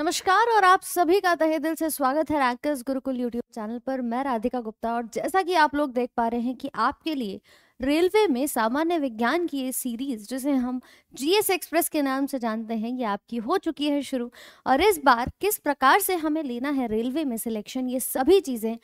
नमस्कार और आप सभी का तहे दिल से स्वागत है रैंकर्स गुरुकुल यूट्यूब चैनल पर मैं राधिका गुप्ता और जैसा कि आप लोग देख पा रहे हैं कि आपके लिए रेलवे में सामान्य विज्ञान की ये सीरीज़ जिसे हम जीएस एक्सप्रेस के नाम से जानते हैं ये आपकी हो चुकी है शुरू और इस बार किस प्रकार से हमें लेना है रेलवे में सिलेक्शन ये सभी चीज़ें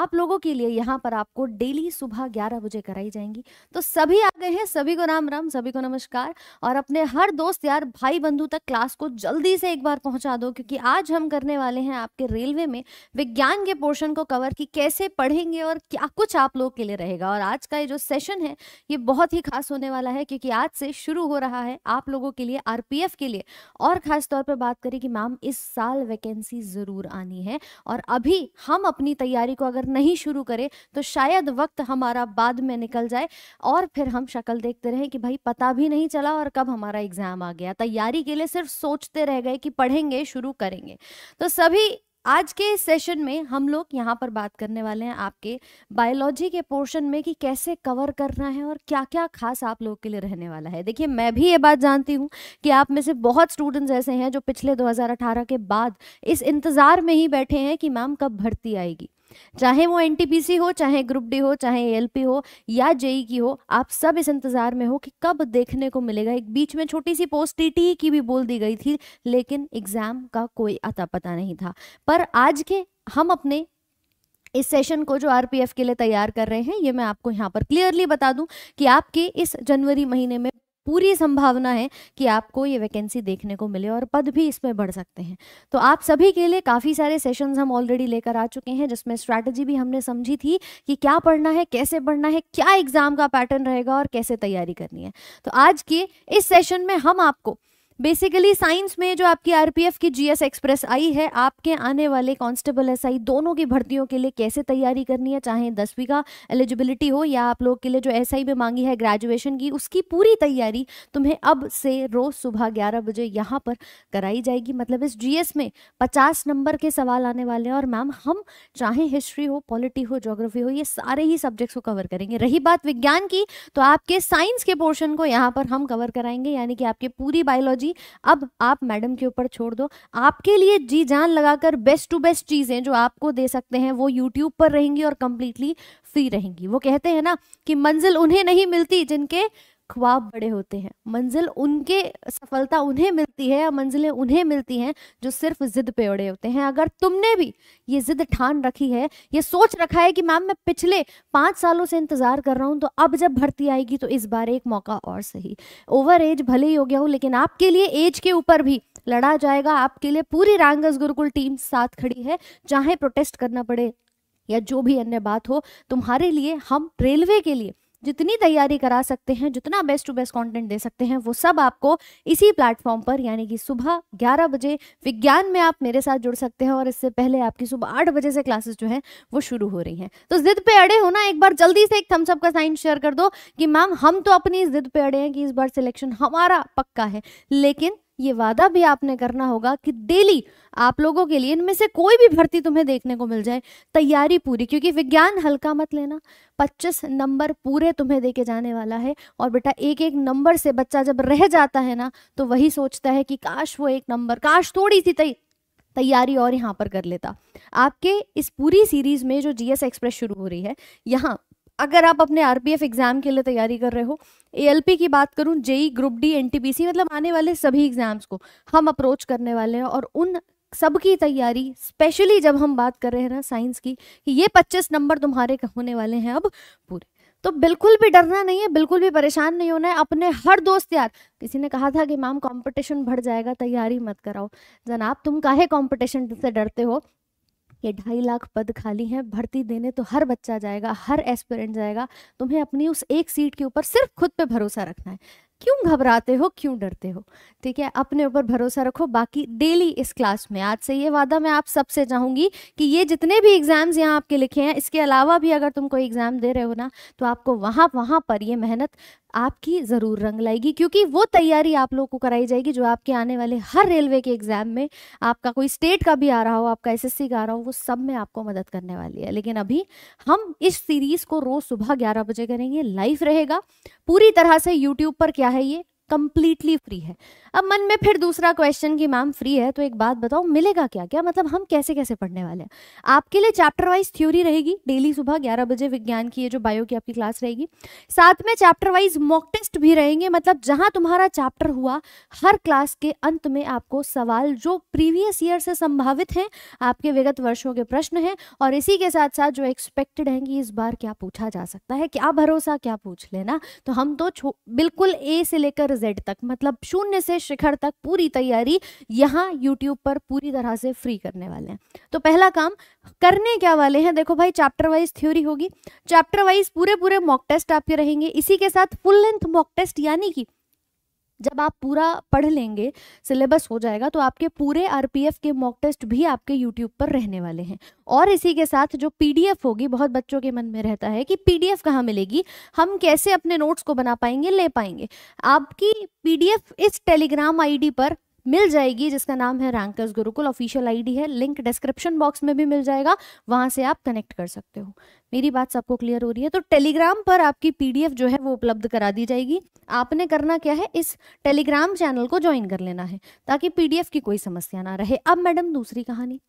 आप लोगों के लिए यहाँ पर आपको डेली सुबह ग्यारह बजे कराई जाएंगी तो सभी आ गए हैं सभी को राम राम सभी को नमस्कार और अपने हर दोस्त यार भाई बंधु तक क्लास को जल्दी से एक बार पहुंचा दो क्योंकि आज हम करने वाले हैं आपके रेलवे में विज्ञान के पोर्शन को कवर की कैसे पढ़ेंगे और क्या कुछ आप लोग के लिए रहेगा और आज का ये जो सेशन है ये बहुत ही खास होने वाला है क्योंकि आज से शुरू हो रहा है आप लोगों के लिए आरपीएफ के लिए और खास तौर पर बात करें कि मैम इस साल वैकेंसी ज़रूर आनी है और अभी हम अपनी तैयारी को अगर नहीं शुरू करें तो शायद वक्त हमारा बाद में निकल जाए और फिर हम शक्ल देखते रहे कि भाई पता भी नहीं चला और कब हमारा एग्ज़ाम आ गया तैयारी के लिए सिर्फ सोचते रह गए कि पढ़ेंगे शुरू करेंगे तो सभी आज के सेशन में हम लोग यहाँ पर बात करने वाले हैं आपके बायोलॉजी के पोर्शन में कि कैसे कवर करना है और क्या क्या खास आप लोग के लिए रहने वाला है देखिए मैं भी ये बात जानती हूँ कि आप में से बहुत स्टूडेंट्स ऐसे हैं जो पिछले 2018 के बाद इस इंतज़ार में ही बैठे हैं कि मैम कब भर्ती आएगी चाहे वो एन हो चाहे ग्रुप डी हो चाहे ए हो या जेई e की हो आप सब इस इंतज़ार में हो कि कब देखने को मिलेगा एक बीच में छोटी सी पोस्ट टीटी e की भी बोल दी गई थी लेकिन एग्ज़ाम का कोई अता पता नहीं था पर आज के हम अपने इस सेशन को जो आरपीएफ के लिए तैयार कर रहे हैं ये मैं आपको यहाँ पर क्लियरली बता दूं कि आपके इस जनवरी महीने में पूरी संभावना है कि आपको ये वैकेंसी देखने को मिले और पद भी इसमें बढ़ सकते हैं तो आप सभी के लिए काफ़ी सारे सेशंस हम ऑलरेडी लेकर आ चुके हैं जिसमें स्ट्रैटेजी भी हमने समझी थी कि क्या पढ़ना है कैसे पढ़ना है क्या एग्ज़ाम का पैटर्न रहेगा और कैसे तैयारी करनी है तो आज के इस सेशन में हम आपको बेसिकली साइंस में जो आपकी आरपीएफ की जीएस एक्सप्रेस आई है आपके आने वाले कांस्टेबल एसआई दोनों की भर्तियों के लिए कैसे तैयारी करनी है चाहे दसवीं का एलिजिबिलिटी हो या आप लोग के लिए जो एसआई में मांगी है ग्रेजुएशन की उसकी पूरी तैयारी तुम्हें अब से रोज सुबह ग्यारह बजे यहाँ पर कराई जाएगी मतलब इस जी में पचास नंबर के सवाल आने वाले हैं और मैम हम चाहे हिस्ट्री हो पॉलिटी हो जोग्राफी हो ये सारे ही सब्जेक्ट्स को कवर करेंगे रही बात विज्ञान की तो आपके साइंस के पोर्शन को यहाँ पर हम कवर कराएंगे यानी कि आपके पूरी बायोलॉजी जी अब आप मैडम के ऊपर छोड़ दो आपके लिए जी जान लगाकर बेस्ट टू बेस्ट चीज़ें जो आपको दे सकते हैं वो यूट्यूब पर रहेंगी और कंप्लीटली फ्री रहेंगी वो कहते हैं ना कि मंजिल उन्हें नहीं मिलती जिनके ख्वाब बड़े होते हैं मंजिल उनके सफलता उन्हें मिलती है या मंजिलें उन्हें मिलती हैं जो सिर्फ जिद पे उड़े होते हैं अगर तुमने भी ये जिद ठान रखी है ये सोच रखा है कि मैम मैं पिछले पाँच सालों से इंतज़ार कर रहा हूँ तो अब जब भर्ती आएगी तो इस बार एक मौका और सही ओवर एज भले ही हो गया हो लेकिन आपके लिए एज के ऊपर भी लड़ा जाएगा आपके लिए पूरी रैंगस गुरुकुल टीम साथ खड़ी है चाहे प्रोटेस्ट करना पड़े या जो भी अन्य बात हो तुम्हारे लिए हम रेलवे के लिए जितनी तैयारी करा सकते हैं जितना बेस्ट टू बेस्ट कंटेंट दे सकते हैं वो सब आपको इसी प्लेटफॉर्म पर यानी कि सुबह 11 बजे विज्ञान में आप मेरे साथ जुड़ सकते हैं और इससे पहले आपकी सुबह 8 बजे से क्लासेस जो है वो शुरू हो रही हैं तो जिद पे अड़े हो ना एक बार जल्दी से एक थम्सअप का साइन शेयर कर दो कि मैम हम तो अपनी जिद पे अड़े हैं कि इस बार सिलेक्शन हमारा पक्का है लेकिन ये वादा भी आपने करना होगा कि डेली आप लोगों के लिए इनमें से कोई भी भर्ती तुम्हें देखने को मिल जाए तैयारी पूरी क्योंकि विज्ञान हल्का मत लेना 25 नंबर पूरे तुम्हें देके जाने वाला है और बेटा एक एक नंबर से बच्चा जब रह जाता है ना तो वही सोचता है कि काश वो एक नंबर काश थोड़ी सी तय तैयारी और यहाँ पर कर लेता आपके इस पूरी सीरीज में जो जीएस एक्सप्रेस शुरू हो रही है यहाँ अगर आप अपने आरपीएफ एग्जाम के लिए तैयारी कर रहे हो एएलपी की बात करूं जेई ग्रुप डी एनटीपीसी मतलब आने वाले सभी एग्जाम्स को हम अप्रोच करने वाले हैं और उन की तैयारी स्पेशली जब हम बात कर रहे हैं ना साइंस की कि ये 25 नंबर तुम्हारे होने वाले हैं अब पूरे तो बिल्कुल भी डरना नहीं है बिल्कुल भी परेशान नहीं होना है अपने हर दोस्त यार किसी ने कहा था कि मैम कंपटीशन बढ़ जाएगा तैयारी मत कराओ जनाब तुम काहे कंपटीशन से डरते हो ये ढाई लाख पद खाली हैं भर्ती देने तो हर बच्चा जाएगा हर एस्पिरेंट जाएगा तुम्हें अपनी उस एक सीट के ऊपर सिर्फ खुद पे भरोसा रखना है क्यों घबराते हो क्यों डरते हो ठीक है अपने ऊपर भरोसा रखो बाकी डेली इस क्लास में आज से ये वादा मैं आप सबसे चाहूंगी कि ये जितने भी एग्जाम्स यहाँ आपके लिखे हैं इसके अलावा भी अगर तुम कोई एग्जाम दे रहे हो ना तो आपको वहां वहां पर ये मेहनत आपकी ज़रूर रंग लाएगी क्योंकि वो तैयारी आप लोगों को कराई जाएगी जो आपके आने वाले हर रेलवे के एग्ज़ाम में आपका कोई स्टेट का भी आ रहा हो आपका एसएससी का आ रहा हो वो सब में आपको मदद करने वाली है लेकिन अभी हम इस सीरीज़ को रोज़ सुबह ग्यारह बजे करेंगे लाइव रहेगा पूरी तरह से यूट्यूब पर क्या है ये कंप्लीटली फ्री है अब मन में फिर दूसरा क्वेश्चन कि मैम फ्री है तो एक बात बताओ मिलेगा क्या क्या मतलब हम कैसे कैसे पढ़ने वाले हैं आपके लिए चैप्टर वाइज थ्योरी रहेगी डेली सुबह ग्यारह बजे विज्ञान की ये जो बायो की आपकी क्लास रहेगी साथ में चैप्टर वाइज मॉक टेस्ट भी रहेंगे मतलब जहां तुम्हारा चैप्टर हुआ हर क्लास के अंत में आपको सवाल जो प्रीवियस ईयर से संभावित हैं आपके विगत वर्षों के प्रश्न हैं और इसी के साथ साथ जो एक्सपेक्टेड है कि इस बार क्या पूछा जा सकता है क्या भरोसा क्या पूछ लेना तो हम तो बिल्कुल ए से लेकर टू जेड तक मतलब शून्य से शिखर तक पूरी तैयारी यहाँ यूट्यूब पर पूरी तरह से फ्री करने वाले हैं तो पहला काम करने क्या वाले हैं देखो भाई चैप्टर वाइज थ्योरी होगी चैप्टर वाइज पूरे पूरे मॉक टेस्ट आपके रहेंगे इसी के साथ फुल लेंथ मॉक टेस्ट यानी कि जब आप पूरा पढ़ लेंगे सिलेबस हो जाएगा तो आपके पूरे आरपीएफ के मॉक टेस्ट भी आपके यूट्यूब पर रहने वाले हैं और इसी के साथ जो पीडीएफ होगी बहुत बच्चों के मन में रहता है कि पीडीएफ कहाँ मिलेगी हम कैसे अपने नोट्स को बना पाएंगे ले पाएंगे आपकी पीडीएफ इस टेलीग्राम आईडी पर मिल जाएगी जिसका नाम है रैंकर्स गुरुकुल ऑफिशियल आईडी है लिंक डिस्क्रिप्शन बॉक्स में भी मिल जाएगा वहां से आप कनेक्ट कर सकते हो मेरी बात सबको क्लियर हो रही है तो टेलीग्राम पर आपकी पीडीएफ जो है वो उपलब्ध करा दी जाएगी आपने करना क्या है इस टेलीग्राम चैनल को ज्वाइन कर लेना है ताकि पीडीएफ की कोई समस्या ना रहे अब मैडम दूसरी कहानी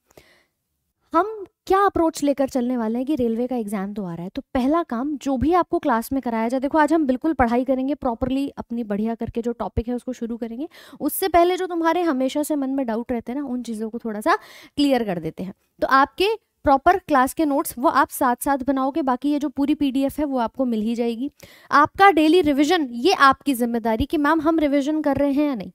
हम क्या अप्रोच लेकर चलने वाले हैं कि रेलवे का एग्जाम तो आ रहा है तो पहला काम जो भी आपको क्लास में कराया जाए देखो आज हम बिल्कुल पढ़ाई करेंगे प्रॉपरली अपनी बढ़िया करके जो टॉपिक है उसको शुरू करेंगे उससे पहले जो तुम्हारे हमेशा से मन में डाउट रहते हैं ना उन चीज़ों को थोड़ा सा क्लियर कर देते हैं तो आपके प्रॉपर क्लास के नोट्स वो आप साथ साथ बनाओगे बाकी ये जो पूरी पीडीएफ है वो आपको मिल ही जाएगी आपका डेली रिविजन ये आपकी जिम्मेदारी कि मैम हम रिविजन कर रहे हैं या नहीं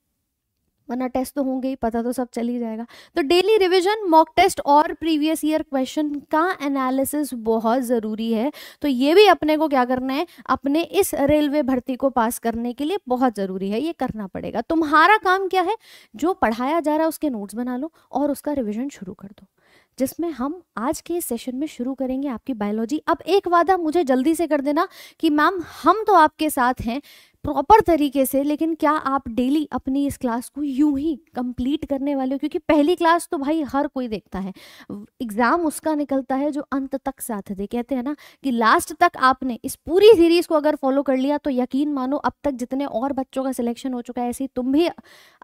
वरना टेस्ट तो होंगे ही पता तो सब चल ही जाएगा तो डेली रिवीजन मॉक टेस्ट और प्रीवियस ईयर क्वेश्चन का एनालिसिस बहुत ज़रूरी है तो ये भी अपने को क्या करना है अपने इस रेलवे भर्ती को पास करने के लिए बहुत ज़रूरी है ये करना पड़ेगा तुम्हारा काम क्या है जो पढ़ाया जा रहा है उसके नोट्स बना लो और उसका रिविजन शुरू कर दो जिसमें हम आज के सेशन में शुरू करेंगे आपकी बायोलॉजी अब एक वादा मुझे जल्दी से कर देना कि मैम हम तो आपके साथ हैं प्रॉपर तरीके से लेकिन क्या आप डेली अपनी इस क्लास को यूं ही कंप्लीट करने वाले हो क्योंकि पहली क्लास तो भाई हर कोई देखता है एग्ज़ाम उसका निकलता है जो अंत तक साथ दे कहते हैं ना कि लास्ट तक आपने इस पूरी सीरीज़ को अगर फॉलो कर लिया तो यकीन मानो अब तक जितने और बच्चों का सिलेक्शन हो चुका है ऐसे तुम भी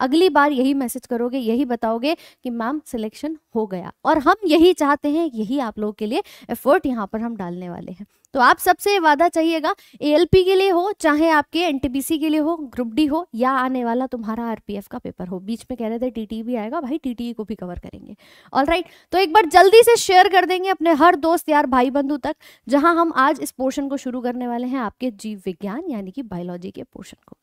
अगली बार यही मैसेज करोगे यही बताओगे कि मैम सिलेक्शन हो गया और हम यही चाहते हैं यही आप लोगों के लिए एफर्ट यहाँ पर हम डालने वाले हैं तो आप सबसे वादा चाहिएगा एएलपी के लिए हो चाहे आपके एनटीपीसी के लिए हो ग्रुप डी हो या आने वाला तुम्हारा आरपीएफ का पेपर हो बीच में कह रहे थे टीटी e भी आएगा भाई टीटी e को भी कवर करेंगे ऑल right, तो एक बार जल्दी से शेयर कर देंगे अपने हर दोस्त यार भाई बंधु तक जहां हम आज इस पोर्शन को शुरू करने वाले हैं आपके जीव विज्ञान यानी कि बायोलॉजी के पोर्शन को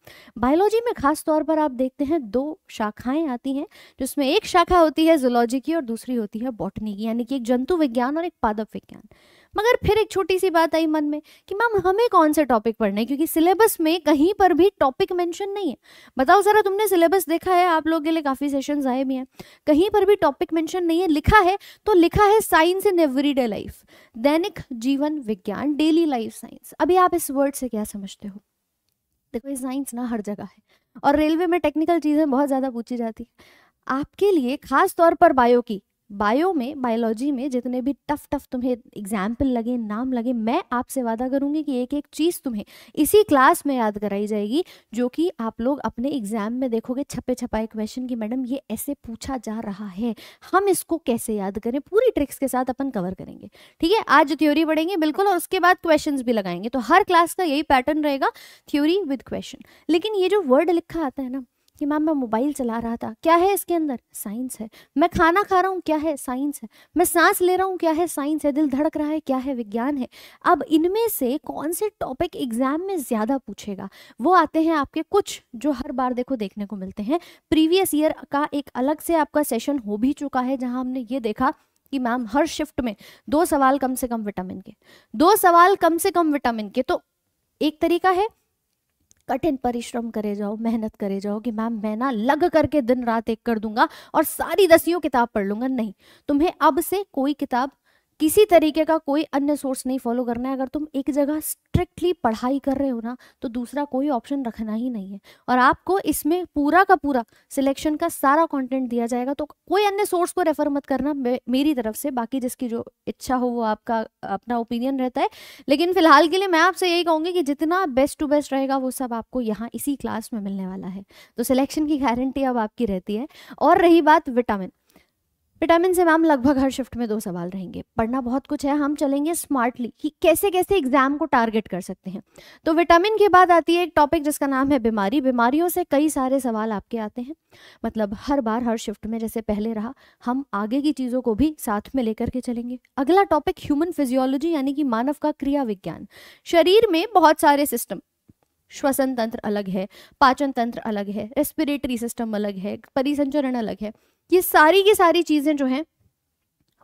बायोलॉजी में खास तौर पर आप देखते हैं दो शाखाएं आती हैं जिसमें एक शाखा होती है जोलॉजी की और दूसरी होती है बॉटनी की यानी कि एक जंतु विज्ञान और एक पादप विज्ञान मगर फिर एक छोटी सी बात आई मन में कि मैम हमें कौन से टॉपिक पढ़ने हैं क्योंकि सिलेबस में कहीं पर भी टॉपिक मेंशन नहीं है बताओ ज़रा तुमने सिलेबस देखा है आप लोगों के लिए काफ़ी सेशन आए भी हैं कहीं पर भी टॉपिक मेंशन नहीं है लिखा है तो लिखा है साइंस इन एवरीडे लाइफ दैनिक जीवन विज्ञान डेली लाइफ साइंस अभी आप इस वर्ड से क्या समझते हो देखो ये साइंस ना हर जगह है और रेलवे में टेक्निकल चीज़ें बहुत ज़्यादा पूछी जाती है आपके लिए खास तौर पर बायो की बायो में बायोलॉजी में जितने भी टफ टफ तुम्हें एग्जाम्पल लगे नाम लगे मैं आपसे वादा करूंगी कि एक एक चीज़ तुम्हें इसी क्लास में याद कराई जाएगी जो कि आप लोग अपने एग्जाम में देखोगे छपे छपाए क्वेश्चन की मैडम ये ऐसे पूछा जा रहा है हम इसको कैसे याद करें पूरी ट्रिक्स के साथ अपन कवर करेंगे ठीक है आज थ्योरी पढ़ेंगे बिल्कुल और उसके बाद क्वेश्चन भी लगाएंगे तो हर क्लास का यही पैटर्न रहेगा थ्योरी विद क्वेश्चन लेकिन ये जो वर्ड लिखा आता है ना कि मैम मैं मोबाइल चला रहा था क्या है इसके अंदर साइंस है मैं खाना खा रहा हूँ क्या है साइंस है मैं सांस ले रहा हूँ क्या है साइंस है दिल धड़क रहा है क्या है विज्ञान है अब इनमें से कौन से टॉपिक एग्जाम में ज़्यादा पूछेगा वो आते हैं आपके कुछ जो हर बार देखो देखने को मिलते हैं प्रीवियस ईयर का एक अलग से आपका सेशन हो भी चुका है जहाँ हमने ये देखा कि मैम हर शिफ्ट में दो सवाल कम से कम विटामिन के दो सवाल कम से कम विटामिन के तो एक तरीका है कठिन परिश्रम करे जाओ मेहनत करे जाओ कि मैम मैं ना लग करके दिन रात एक कर दूंगा और सारी दसियों किताब पढ़ लूंगा नहीं तुम्हें अब से कोई किताब किसी तरीके का कोई अन्य सोर्स नहीं फॉलो करना है अगर तुम एक जगह स्ट्रिक्टली पढ़ाई कर रहे हो ना तो दूसरा कोई ऑप्शन रखना ही नहीं है और आपको इसमें पूरा का पूरा सिलेक्शन का सारा कंटेंट दिया जाएगा तो कोई अन्य सोर्स को रेफर मत करना मेरी तरफ से बाकी जिसकी जो इच्छा हो वो आपका अपना ओपिनियन रहता है लेकिन फिलहाल के लिए मैं आपसे यही कहूँगी कि जितना बेस्ट टू बेस्ट रहेगा वो सब आपको यहाँ इसी क्लास में मिलने वाला है तो सिलेक्शन की गारंटी अब आपकी रहती है और रही बात विटामिन विटामिन से मैम लगभग हर शिफ्ट में दो सवाल रहेंगे पढ़ना बहुत कुछ है हम चलेंगे स्मार्टली कि कैसे कैसे एग्जाम को टारगेट कर सकते हैं तो विटामिन के बाद आती है एक टॉपिक जिसका नाम है बीमारी बीमारियों से कई सारे सवाल आपके आते हैं मतलब हर बार हर शिफ्ट में जैसे पहले रहा हम आगे की चीज़ों को भी साथ में लेकर के चलेंगे अगला टॉपिक ह्यूमन फिजियोलॉजी यानी कि मानव का क्रिया विज्ञान शरीर में बहुत सारे सिस्टम श्वसन तंत्र अलग है पाचन तंत्र अलग है रेस्पिरेटरी सिस्टम अलग है परिसंचरण अलग है ये सारी की सारी चीज़ें जो हैं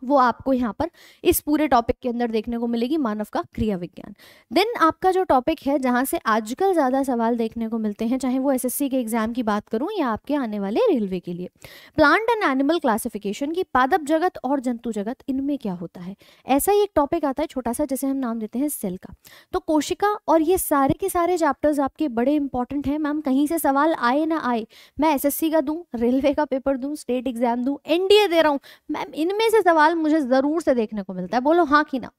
वो आपको यहाँ पर इस पूरे टॉपिक के अंदर देखने को मिलेगी मानव का क्रिया विज्ञान देन आपका जो टॉपिक है जहाँ से आजकल ज़्यादा सवाल देखने को मिलते हैं चाहे वो एसएससी के एग्जाम की बात करूँ या आपके आने वाले रेलवे के लिए प्लांट एंड एनिमल क्लासिफिकेशन की पादप जगत और जंतु जगत इनमें क्या होता है ऐसा ही एक टॉपिक आता है छोटा सा जैसे हम नाम देते हैं सेल का तो कोशिका और ये सारे के सारे चैप्टर्स आपके बड़े इंपॉर्टेंट हैं मैम कहीं से सवाल आए ना आए मैं एस का दूँ रेलवे का पेपर दूँ स्टेट एग्जाम दूँ एन दे रहा हूँ मैम इनमें से सवाल मुझे ज़रूर से देखने को मिलता है बोलो हाँ कि ना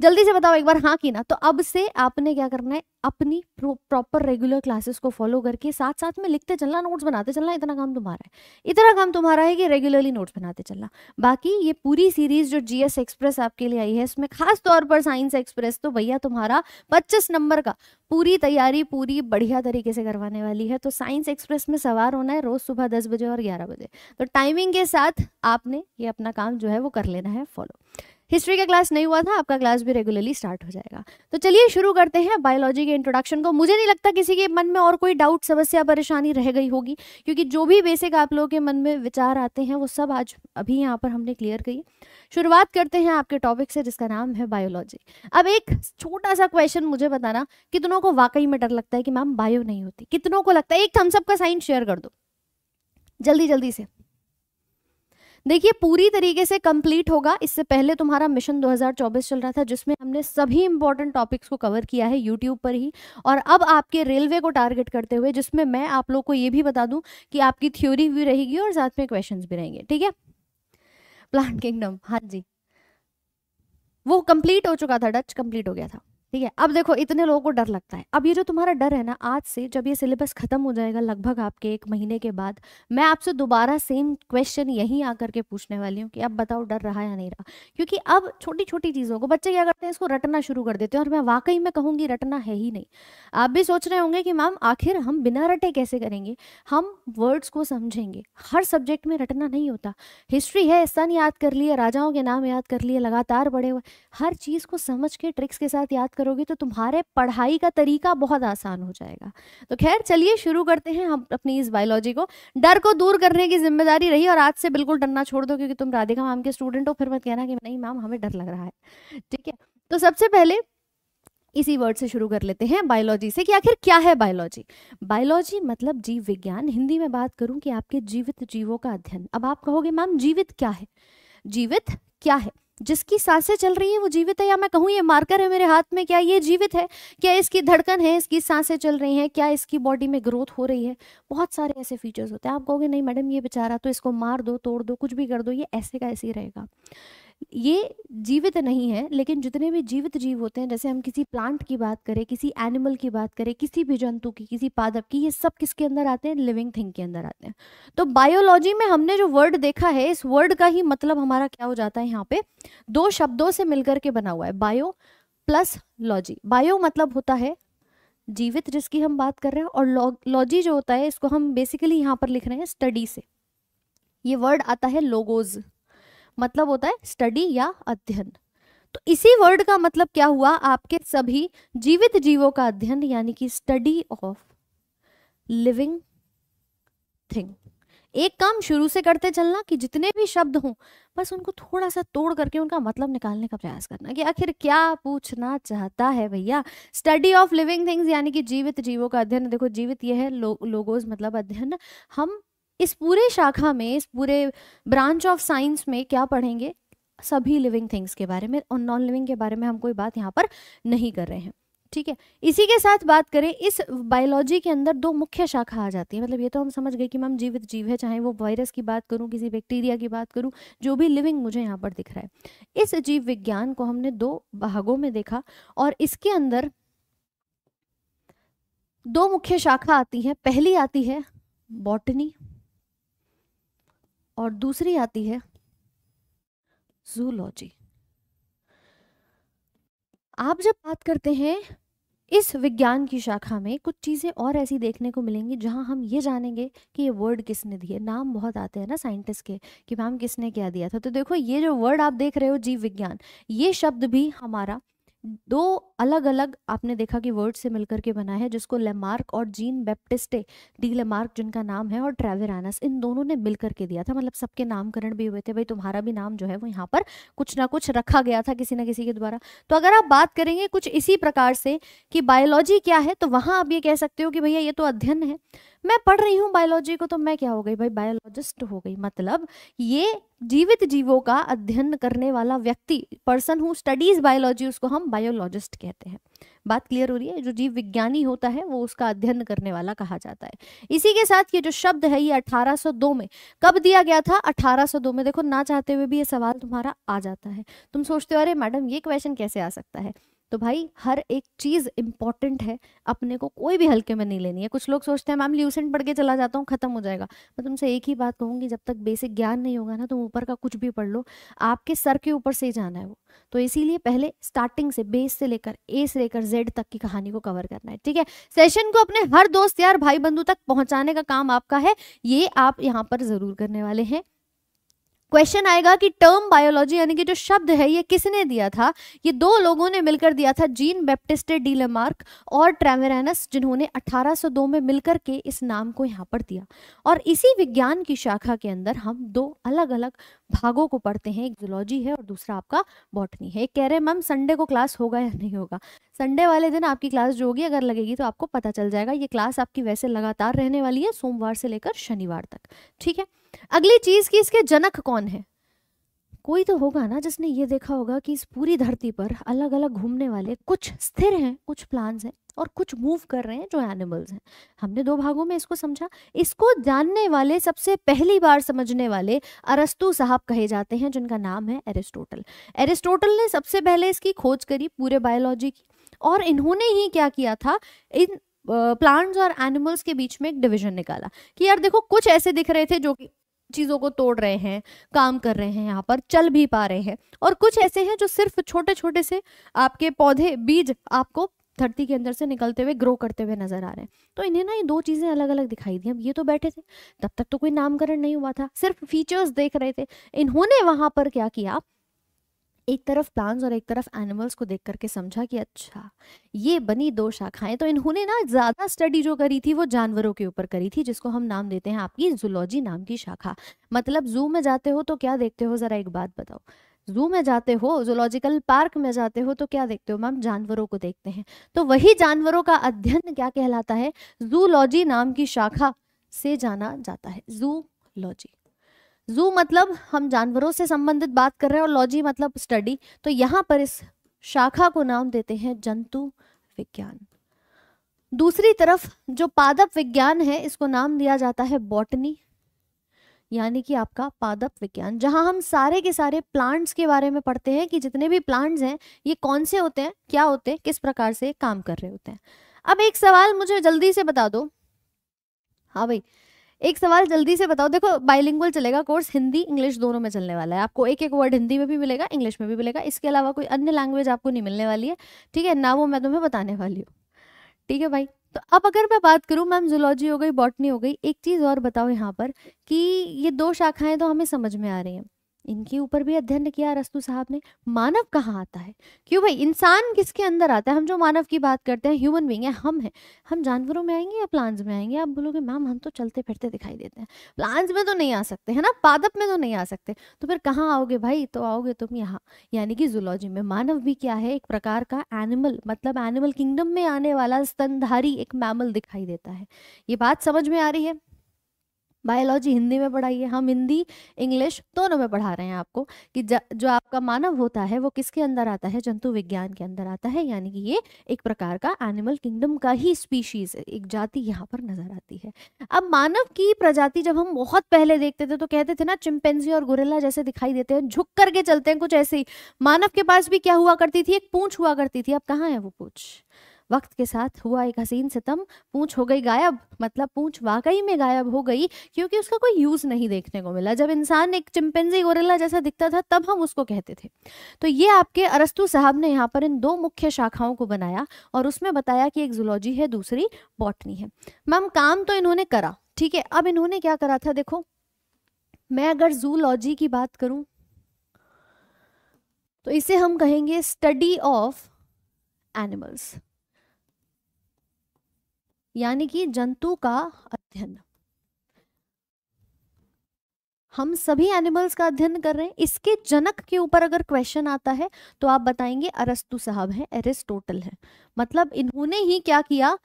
जल्दी से बताओ एक बार हाँ की ना तो अब से आपने क्या करना है अपनी प्रॉपर रेगुलर क्लासेस को फॉलो करके साथ साथ में लिखते चलना नोट्स बनाते चलना इतना काम तुम्हारा है इतना काम तुम्हारा है कि रेगुलरली नोट्स बनाते चलना बाकी ये पूरी सीरीज जो जीएस एक्सप्रेस आपके लिए आई है इसमें खास तौर पर साइंस एक्सप्रेस तो भैया तुम्हारा पच्चीस नंबर का पूरी तैयारी पूरी बढ़िया तरीके से करवाने वाली है तो साइंस एक्सप्रेस में सवार होना है रोज सुबह दस बजे और ग्यारह बजे तो टाइमिंग के साथ आपने ये अपना काम जो है वो कर लेना है फॉलो हिस्ट्री का क्लास नहीं हुआ था आपका क्लास भी रेगुलरली स्टार्ट हो जाएगा तो चलिए शुरू करते हैं बायोलॉजी के इंट्रोडक्शन को मुझे नहीं लगता किसी के मन में और कोई डाउट समस्या परेशानी रह गई होगी क्योंकि जो भी बेसिक आप लोगों के मन में विचार आते हैं वो सब आज अभी यहाँ पर हमने क्लियर की शुरुआत करते हैं आपके टॉपिक से जिसका नाम है बायोलॉजी अब एक छोटा सा क्वेश्चन मुझे बताना कितनों को वाकई में डर लगता है कि मैम बायो नहीं होती कितनों को लगता है एक थम्सअप का साइन शेयर कर दो जल्दी जल्दी से देखिए पूरी तरीके से कंप्लीट होगा इससे पहले तुम्हारा मिशन 2024 चल रहा था जिसमें हमने सभी इंपॉर्टेंट टॉपिक्स को कवर किया है यूट्यूब पर ही और अब आपके रेलवे को टारगेट करते हुए जिसमें मैं आप लोग को ये भी बता दूं कि आपकी थ्योरी भी रहेगी और साथ में क्वेश्चन भी रहेंगे ठीक है प्लान किंगडम हाँ जी वो कंप्लीट हो चुका था डच कंप्लीट हो गया था ठीक है अब देखो इतने लोगों को डर लगता है अब ये जो तुम्हारा डर है ना आज से जब ये सिलेबस खत्म हो जाएगा लगभग आपके एक महीने के बाद मैं आपसे दोबारा सेम क्वेश्चन यहीं आकर के पूछने वाली हूँ कि अब बताओ डर रहा या नहीं रहा क्योंकि अब छोटी छोटी चीज़ों को बच्चे क्या करते हैं इसको रटना शुरू कर देते हैं और मैं वाकई में कहूंगी रटना है ही नहीं आप भी सोच रहे होंगे कि मैम आखिर हम बिना रटे कैसे करेंगे हम वर्ड्स को समझेंगे हर सब्जेक्ट में रटना नहीं होता हिस्ट्री है सन याद कर लिए राजाओं के नाम याद कर लिए लगातार बड़े हुए हर चीज़ को समझ के ट्रिक्स के साथ याद कर करोगे तो तुम्हारे पढ़ाई का तरीका बहुत आसान हो जाएगा तो खैर चलिए शुरू करते हैं हम अपनी इस बायोलॉजी को डर को दूर करने की जिम्मेदारी रही और आज से बिल्कुल डरना छोड़ दो क्योंकि तुम राधिका मैम के स्टूडेंट हो फिर मत कहना कि नहीं मैम हमें डर लग रहा है ठीक है तो सबसे पहले इसी वर्ड से शुरू कर लेते हैं बायोलॉजी से कि आखिर क्या है बायोलॉजी बायोलॉजी मतलब जीव विज्ञान हिंदी में बात करूं कि आपके जीवित जीवों का अध्ययन अब आप कहोगे मैम जीवित क्या है जीवित क्या है जिसकी सांसें चल रही है वो जीवित है या मैं कहूँ ये मार्कर है मेरे हाथ में क्या ये जीवित है क्या इसकी धड़कन है इसकी सांसें चल रही हैं क्या इसकी बॉडी में ग्रोथ हो रही है बहुत सारे ऐसे फीचर्स होते हैं आप कहोगे नहीं मैडम ये बेचारा तो इसको मार दो तोड़ दो कुछ भी कर दो ये ऐसे का ऐसे ही रहेगा ये जीवित नहीं है लेकिन जितने भी जीवित जीव होते हैं जैसे हम किसी प्लांट की बात करें किसी एनिमल की बात करें किसी भी जंतु की किसी पादप की ये सब किसके अंदर आते हैं लिविंग थिंग के अंदर आते हैं तो बायोलॉजी में हमने जो वर्ड देखा है इस वर्ड का ही मतलब हमारा क्या हो जाता है यहाँ पे दो शब्दों से मिलकर के बना हुआ है बायो प्लस लॉजी बायो मतलब होता है जीवित जिसकी हम बात कर रहे हैं और लॉजी जो होता है इसको हम बेसिकली यहाँ पर लिख रहे हैं स्टडी से ये वर्ड आता है लोगोज मतलब होता है स्टडी या अध्ययन तो इसी वर्ड का मतलब क्या हुआ आपके सभी जीवित जीवों का अध्ययन यानी कि स्टडी ऑफ लिविंग थिंग एक काम शुरू से करते चलना कि जितने भी शब्द हों बस उनको थोड़ा सा तोड़ करके उनका मतलब निकालने का प्रयास करना कि आखिर क्या पूछना चाहता है भैया स्टडी ऑफ लिविंग थिंग्स यानी कि जीवित जीवों का अध्ययन देखो जीवित यह है लो, लोगोज मतलब अध्ययन हम इस पूरे शाखा में इस पूरे ब्रांच ऑफ साइंस में क्या पढ़ेंगे सभी लिविंग थिंग्स के बारे में और नॉन लिविंग के बारे में हम कोई बात यहाँ पर नहीं कर रहे हैं ठीक है इसी के साथ बात करें इस बायोलॉजी के अंदर दो मुख्य शाखा आ जाती है मतलब ये तो हम समझ गए कि मैम जीवित जीव है चाहे वो वायरस की बात करूं किसी बैक्टीरिया की बात करूं जो भी लिविंग मुझे यहाँ पर दिख रहा है इस जीव विज्ञान को हमने दो भागों में देखा और इसके अंदर दो मुख्य शाखा आती है पहली आती है बॉटनी और दूसरी आती है जूलॉजी आप जब बात करते हैं इस विज्ञान की शाखा में कुछ चीज़ें और ऐसी देखने को मिलेंगी जहां हम ये जानेंगे कि ये वर्ड किसने दिए नाम बहुत आते हैं ना साइंटिस्ट के कि मैम किसने क्या दिया था तो देखो ये जो वर्ड आप देख रहे हो जीव विज्ञान ये शब्द भी हमारा दो अलग अलग आपने देखा कि वर्ड से मिलकर के बना है जिसको लेमार्क और जीन बेप्टिस्टे डी लेमार्क जिनका नाम है और ट्रेवेरानस इन दोनों ने मिलकर के दिया था मतलब सबके नामकरण भी हुए थे भाई तुम्हारा भी नाम जो है वो यहाँ पर कुछ ना कुछ रखा गया था किसी ना किसी के द्वारा तो अगर आप बात करेंगे कुछ इसी प्रकार से कि बायोलॉजी क्या है तो वहां आप ये कह सकते हो कि भैया ये तो अध्ययन है मैं पढ़ रही हूँ बायोलॉजी को तो मैं क्या हो गई भाई बायोलॉजिस्ट हो गई मतलब ये जीवित जीवों का अध्ययन करने वाला व्यक्ति पर्सन हूँ स्टडीज बायोलॉजी उसको हम बायोलॉजिस्ट कहते हैं बात क्लियर हो रही है जो जीव विज्ञानी होता है वो उसका अध्ययन करने वाला कहा जाता है इसी के साथ ये जो शब्द है ये 1802 में कब दिया गया था 1802 में देखो ना चाहते हुए भी ये सवाल तुम्हारा आ जाता है तुम सोचते हो अरे मैडम ये क्वेश्चन कैसे आ सकता है तो भाई हर एक चीज़ इंपॉर्टेंट है अपने को कोई भी हल्के में नहीं लेनी है कुछ लोग सोचते हैं मैम ल्यूसेंट पढ़ के चला जाता हूँ खत्म हो जाएगा मैं तुमसे एक ही बात कहूंगी जब तक बेसिक ज्ञान नहीं होगा ना तुम ऊपर का कुछ भी पढ़ लो आपके सर के ऊपर से ही जाना है वो तो इसीलिए पहले स्टार्टिंग से बेस से लेकर ए से लेकर जेड तक की कहानी को कवर करना है ठीक है सेशन को अपने हर दोस्त यार भाई बंधु तक पहुंचाने का काम आपका है ये आप यहाँ पर जरूर करने वाले हैं क्वेश्चन आएगा कि टर्म बायोलॉजी यानी कि जो शब्द है ये किसने दिया था ये दो लोगों ने मिलकर दिया था जीन बैप्टिस्ट डीलेमार्क और ट्रेवेरानस जिन्होंने 1802 में मिलकर के इस नाम को यहाँ पर दिया और इसी विज्ञान की शाखा के अंदर हम दो अलग अलग भागों को पढ़ते हैं एक जुलॉजी है और दूसरा आपका बॉटनी है कह रहे हैं मैम संडे को क्लास होगा या नहीं होगा संडे वाले दिन आपकी क्लास जो होगी अगर लगेगी तो आपको पता चल जाएगा ये क्लास आपकी वैसे लगातार रहने वाली है सोमवार से लेकर शनिवार तक ठीक है अगली चीज की इसके जनक कौन है कोई तो होगा ना जिसने ये देखा होगा कि इस पूरी धरती पर अलग अलग घूमने वाले कुछ स्थिर हैं कुछ प्लांट्स हैं और कुछ मूव कर रहे हैं जो एनिमल्स हैं हमने दो भागों में इसको समझा इसको जानने वाले सबसे पहली बार समझने वाले अरस्तु साहब कहे जाते हैं जिनका नाम है एरिस्टोटल एरिस्टोटल ने सबसे पहले इसकी खोज करी पूरे बायोलॉजी की और इन्होंने ही क्या किया था इन प्लांट्स और एनिमल्स के बीच में एक डिविजन निकाला कि यार देखो कुछ ऐसे दिख रहे थे जो कि चीज़ों को तोड़ रहे हैं काम कर रहे हैं यहाँ पर चल भी पा रहे हैं और कुछ ऐसे हैं जो सिर्फ छोटे छोटे से आपके पौधे बीज आपको धरती के अंदर से निकलते हुए ग्रो करते हुए नजर आ रहे हैं तो इन्हें ना ये दो चीज़ें अलग अलग दिखाई दी अब ये तो बैठे थे तब तक तो कोई नामकरण नहीं हुआ था सिर्फ फीचर्स देख रहे थे इन्होंने वहां पर क्या किया एक तरफ प्लांट्स और एक तरफ एनिमल्स को देख करके समझा कि अच्छा ये बनी दो शाखाएं तो इन्होंने ना ज़्यादा स्टडी जो करी थी वो जानवरों के ऊपर करी थी जिसको हम नाम देते हैं आपकी जूलॉजी नाम की शाखा मतलब जू में जाते हो तो क्या देखते हो ज़रा एक बात बताओ जू में जाते हो जोलॉजिकल पार्क में जाते हो तो क्या देखते हो मैम जानवरों को देखते हैं तो वही जानवरों का अध्ययन क्या कहलाता है जूलॉजी नाम की शाखा से जाना जाता है जूलॉजी जू मतलब हम जानवरों से संबंधित बात कर रहे हैं और लॉजी मतलब स्टडी तो यहाँ पर इस शाखा को नाम देते हैं जंतु विज्ञान दूसरी तरफ जो पादप विज्ञान है इसको नाम दिया जाता है बॉटनी यानी कि आपका पादप विज्ञान जहां हम सारे के सारे प्लांट्स के बारे में पढ़ते हैं कि जितने भी प्लांट्स हैं ये कौन से होते हैं क्या होते हैं किस प्रकार से काम कर रहे होते हैं अब एक सवाल मुझे जल्दी से बता दो हाँ भाई एक सवाल जल्दी से बताओ देखो बाइलिंगुअल चलेगा कोर्स हिंदी इंग्लिश दोनों में चलने वाला है आपको एक एक वर्ड हिंदी में भी मिलेगा इंग्लिश में भी मिलेगा इसके अलावा कोई अन्य लैंग्वेज आपको नहीं मिलने वाली है ठीक है ना वो मैं तुम्हें बताने वाली हूँ ठीक है भाई तो अब अगर मैं बात करूँ मैम जुलॉजी हो गई बॉटनी हो गई एक चीज़ और बताओ यहाँ पर कि ये दो शाखाएं तो हमें समझ में आ रही हैं इनके ऊपर भी अध्ययन किया अरस्तु साहब ने मानव कहाँ आता है क्यों भाई इंसान किसके अंदर आता है हम जो मानव की बात करते हैं ह्यूमन बींग है हम हैं हम जानवरों में आएंगे या प्लांट्स में आएंगे आप बोलोगे मैम हम तो चलते फिरते दिखाई देते हैं प्लांट्स में तो नहीं आ सकते है ना पादप में तो नहीं आ सकते तो फिर कहाँ आओगे भाई तो आओगे तुम यहाँ यानी कि जुलॉजी में मानव भी क्या है एक प्रकार का एनिमल मतलब एनिमल किंगडम में आने वाला स्तनधारी एक मैमल दिखाई देता है ये बात समझ में आ रही है बायोलॉजी हिंदी में पढ़ाई है हम हिंदी इंग्लिश दोनों में पढ़ा रहे हैं आपको कि जो आपका मानव होता है वो किसके अंदर आता है जंतु विज्ञान के अंदर आता है यानी कि ये एक प्रकार का एनिमल किंगडम का ही स्पीशीज एक जाति यहाँ पर नजर आती है अब मानव की प्रजाति जब हम बहुत पहले देखते थे तो कहते थे ना चिंपेंजी और गुरेला जैसे दिखाई देते हैं झुक करके चलते हैं कुछ ऐसे ही मानव के पास भी क्या हुआ करती थी एक पूछ हुआ करती थी अब कहाँ है वो पूछ वक्त के साथ हुआ एक हसीन सितम पूंछ हो गई गायब मतलब पूंछ वाकई में गायब हो गई क्योंकि उसका कोई यूज़ नहीं देखने को मिला जब इंसान एक चिंपेंजी गोरेला जैसा दिखता था तब हम उसको कहते थे तो ये आपके अरस्तु साहब ने यहाँ पर इन दो मुख्य शाखाओं को बनाया और उसमें बताया कि एक जुलॉजी है दूसरी बॉटनी है मैम काम तो इन्होंने करा ठीक है अब इन्होंने क्या करा था देखो मैं अगर जूलॉजी की बात करूं तो इसे हम कहेंगे स्टडी ऑफ एनिमल्स यानी कि जंतु का अध्ययन हम सभी एनिमल्स का अध्ययन कर रहे हैं इसके जनक के ऊपर अगर क्वेश्चन आता है तो आप बताएंगे अरस्तु साहब हैं एरिस्टोटल हैं मतलब इन्होंने ही क्या किया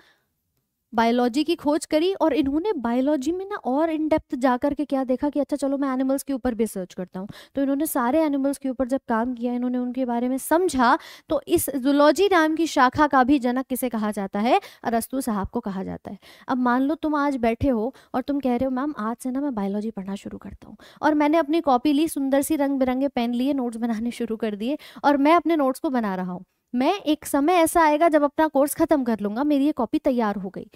बायोलॉजी की खोज करी और इन्होंने बायोलॉजी में ना और इन डेप्थ जा के क्या देखा कि अच्छा चलो मैं एनिमल्स के ऊपर भी सर्च करता हूँ तो इन्होंने सारे एनिमल्स के ऊपर जब काम किया इन्होंने उनके बारे में समझा तो इस जुलॉजी नाम की शाखा का भी जनक किसे कहा जाता है अरस्तु साहब को कहा जाता है अब मान लो तुम आज बैठे हो और तुम कह रहे हो मैम आज से ना मैं बायोलॉजी पढ़ना शुरू करता हूँ और मैंने अपनी कॉपी ली सुंदर सी रंग बिरंगे पेन लिए नोट्स बनाने शुरू कर दिए और मैं अपने नोट्स को बना रहा हूँ मैं एक समय ऐसा आएगा जब अपना कोर्स खत्म कर लूंगा मेरी ये कॉपी तैयार हो गई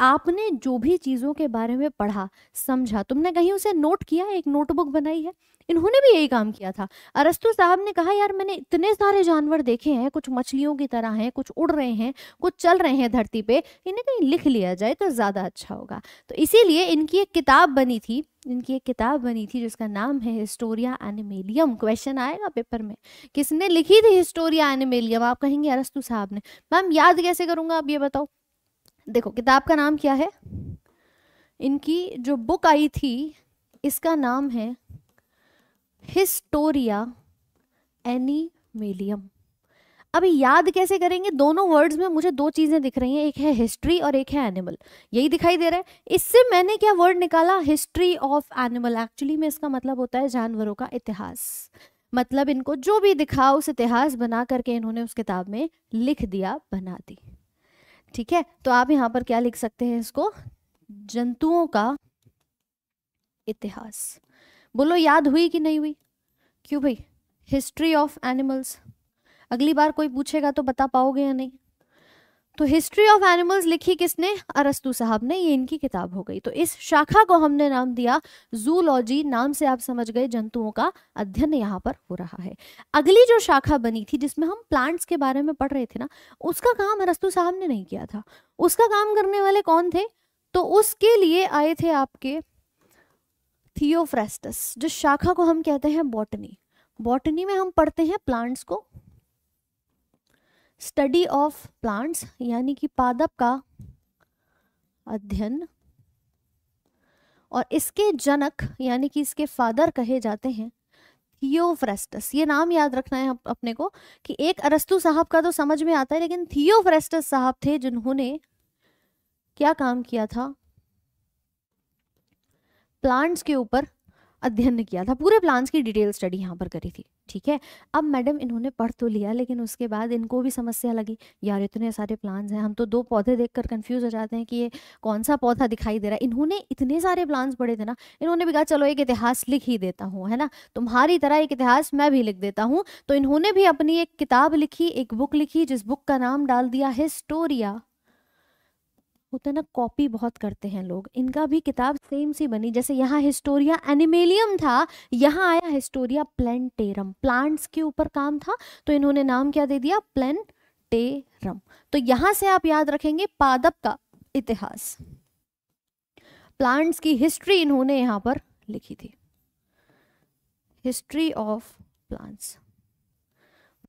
आपने जो भी चीज़ों के बारे में पढ़ा समझा तुमने कहीं उसे नोट किया एक नोटबुक बनाई है इन्होंने भी यही काम किया था अरस्तु साहब ने कहा यार मैंने इतने सारे जानवर देखे हैं कुछ मछलियों की तरह हैं कुछ उड़ रहे हैं कुछ चल रहे हैं धरती पे इन्हें कहीं लिख लिया जाए तो ज़्यादा अच्छा होगा तो इसीलिए इनकी एक किताब बनी थी इनकी एक किताब बनी थी जिसका नाम है हिस्टोरिया एनिमेलियम क्वेश्चन आएगा पेपर में किसने लिखी थी हिस्टोरिया एनिमेलियम आप कहेंगे अरस्तु साहब ने मैम याद कैसे करूँगा आप ये बताओ देखो किताब का नाम क्या है इनकी जो बुक आई थी इसका नाम है हिस्टोरिया एनीमेलियम अभी याद कैसे करेंगे दोनों वर्ड्स में मुझे दो चीज़ें दिख रही हैं एक है हिस्ट्री और एक है एनिमल यही दिखाई दे रहा है इससे मैंने क्या वर्ड निकाला हिस्ट्री ऑफ एनिमल एक्चुअली में इसका मतलब होता है जानवरों का इतिहास मतलब इनको जो भी दिखा उस इतिहास बना करके इन्होंने उस किताब में लिख दिया बना दी ठीक है तो आप यहाँ पर क्या लिख सकते हैं इसको जंतुओं का इतिहास बोलो याद हुई कि नहीं हुई क्यों भाई हिस्ट्री ऑफ एनिमल्स अगली बार कोई पूछेगा तो बता पाओगे या नहीं तो हिस्ट्री ऑफ एनिमल्स लिखी किसने अरस्तु साहब ने ये इनकी किताब हो गई तो इस शाखा को हमने नाम दिया जूलॉजी नाम से आप समझ गए जंतुओं का अध्ययन यहाँ पर हो रहा है अगली जो शाखा बनी थी जिसमें हम प्लांट्स के बारे में पढ़ रहे थे ना उसका काम अरस्तु साहब ने नहीं किया था उसका काम करने वाले कौन थे तो उसके लिए आए थे आपके थियोफ्रेस्टस जिस शाखा को हम कहते हैं बॉटनी बॉटनी में हम पढ़ते हैं प्लांट्स को स्टडी ऑफ प्लांट्स यानी कि पादप का अध्ययन और इसके जनक यानी कि इसके फादर कहे जाते हैं थियोफ्रेस्टस ये नाम याद रखना है अपने को कि एक अरस्तु साहब का तो समझ में आता है लेकिन थियोफ्रेस्टस साहब थे जिन्होंने क्या काम किया था प्लांट्स के ऊपर अध्ययन किया था पूरे प्लांट्स की डिटेल स्टडी यहाँ पर करी थी ठीक है अब मैडम इन्होंने पढ़ तो लिया लेकिन उसके बाद इनको भी समस्या लगी यार इतने सारे प्लांट्स हैं हम तो दो पौधे देखकर कंफ्यूज हो जाते हैं कि ये कौन सा पौधा दिखाई दे रहा है इन्होंने इतने सारे प्लांट्स पढ़े थे ना इन्होंने भी कहा चलो एक इतिहास लिख ही देता हूँ है ना तुम्हारी तरह एक इतिहास मैं भी लिख देता हूँ तो इन्होंने भी अपनी एक किताब लिखी एक बुक लिखी जिस बुक का नाम डाल दिया है स्टोरिया होता है ना कॉपी बहुत करते हैं लोग इनका भी किताब सेम सी बनी जैसे यहाँ हिस्टोरिया एनिमेलियम था यहाँ आया हिस्टोरिया प्लेंटेरम प्लांट्स के ऊपर काम था तो इन्होंने नाम क्या दे दिया प्लेंटेरम तो यहाँ से आप याद रखेंगे पादप का इतिहास प्लांट्स की हिस्ट्री इन्होंने यहाँ पर लिखी थी हिस्ट्री ऑफ प्लांट्स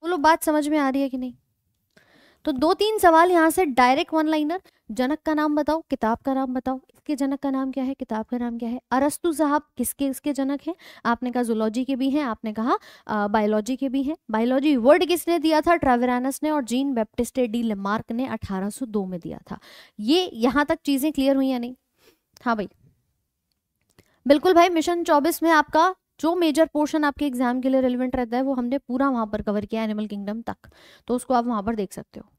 बोलो बात समझ में आ रही है कि नहीं तो दो तीन सवाल यहाँ से डायरेक्ट वन लाइनर जनक का नाम बताओ किताब का नाम बताओ इसके जनक का नाम क्या है किताब का नाम क्या है अरस्तु साहब किसके इसके जनक हैं आपने कहा जोलॉजी के भी हैं आपने कहा बायोलॉजी के भी हैं बायोलॉजी वर्ड किसने दिया था ट्रेवरानस ने और जीन बैप्टिस्टे डी लेमार्क ने अठारह में दिया था ये यहाँ तक चीज़ें क्लियर हुई या नहीं हाँ भाई बिल्कुल भाई मिशन चौबीस में आपका जो मेजर पोर्शन आपके एग्जाम के लिए रेलिवेंट रहता है वो हमने पूरा वहां पर कवर किया एनिमल किंगडम तक तो उसको आप वहां पर देख सकते हो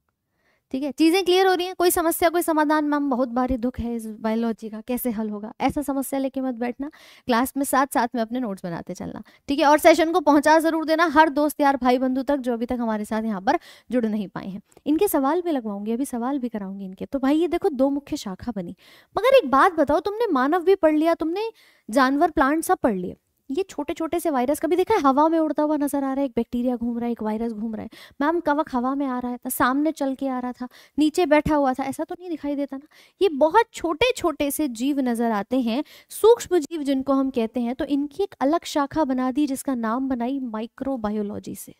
ठीक है चीज़ें क्लियर हो रही हैं कोई समस्या कोई समाधान मैम बहुत भारी दुख है इस बायोलॉजी का कैसे हल होगा ऐसा समस्या लेके मत बैठना क्लास में साथ साथ में अपने नोट्स बनाते चलना ठीक है और सेशन को पहुंचा जरूर देना हर दोस्त यार भाई बंधु तक जो अभी तक हमारे साथ यहाँ पर जुड़ नहीं पाए हैं इनके सवाल भी लगवाऊंगी अभी सवाल भी कराऊंगी इनके तो भाई ये देखो दो मुख्य शाखा बनी मगर एक बात बताओ तुमने मानव भी पढ़ लिया तुमने जानवर प्लांट सब पढ़ लिया ये छोटे छोटे से वायरस कभी देखा है हवा में उड़ता हुआ नजर आ रहा है एक बैक्टीरिया घूम रहा है एक वायरस घूम रहा है मैम कवक हवा में आ रहा था सामने चल के आ रहा था नीचे बैठा हुआ था ऐसा तो नहीं दिखाई देता ना ये बहुत छोटे छोटे से जीव नजर आते हैं सूक्ष्म जीव जिनको हम कहते हैं तो इनकी एक अलग शाखा बना दी जिसका नाम बनाई माइक्रोबायोलॉजी से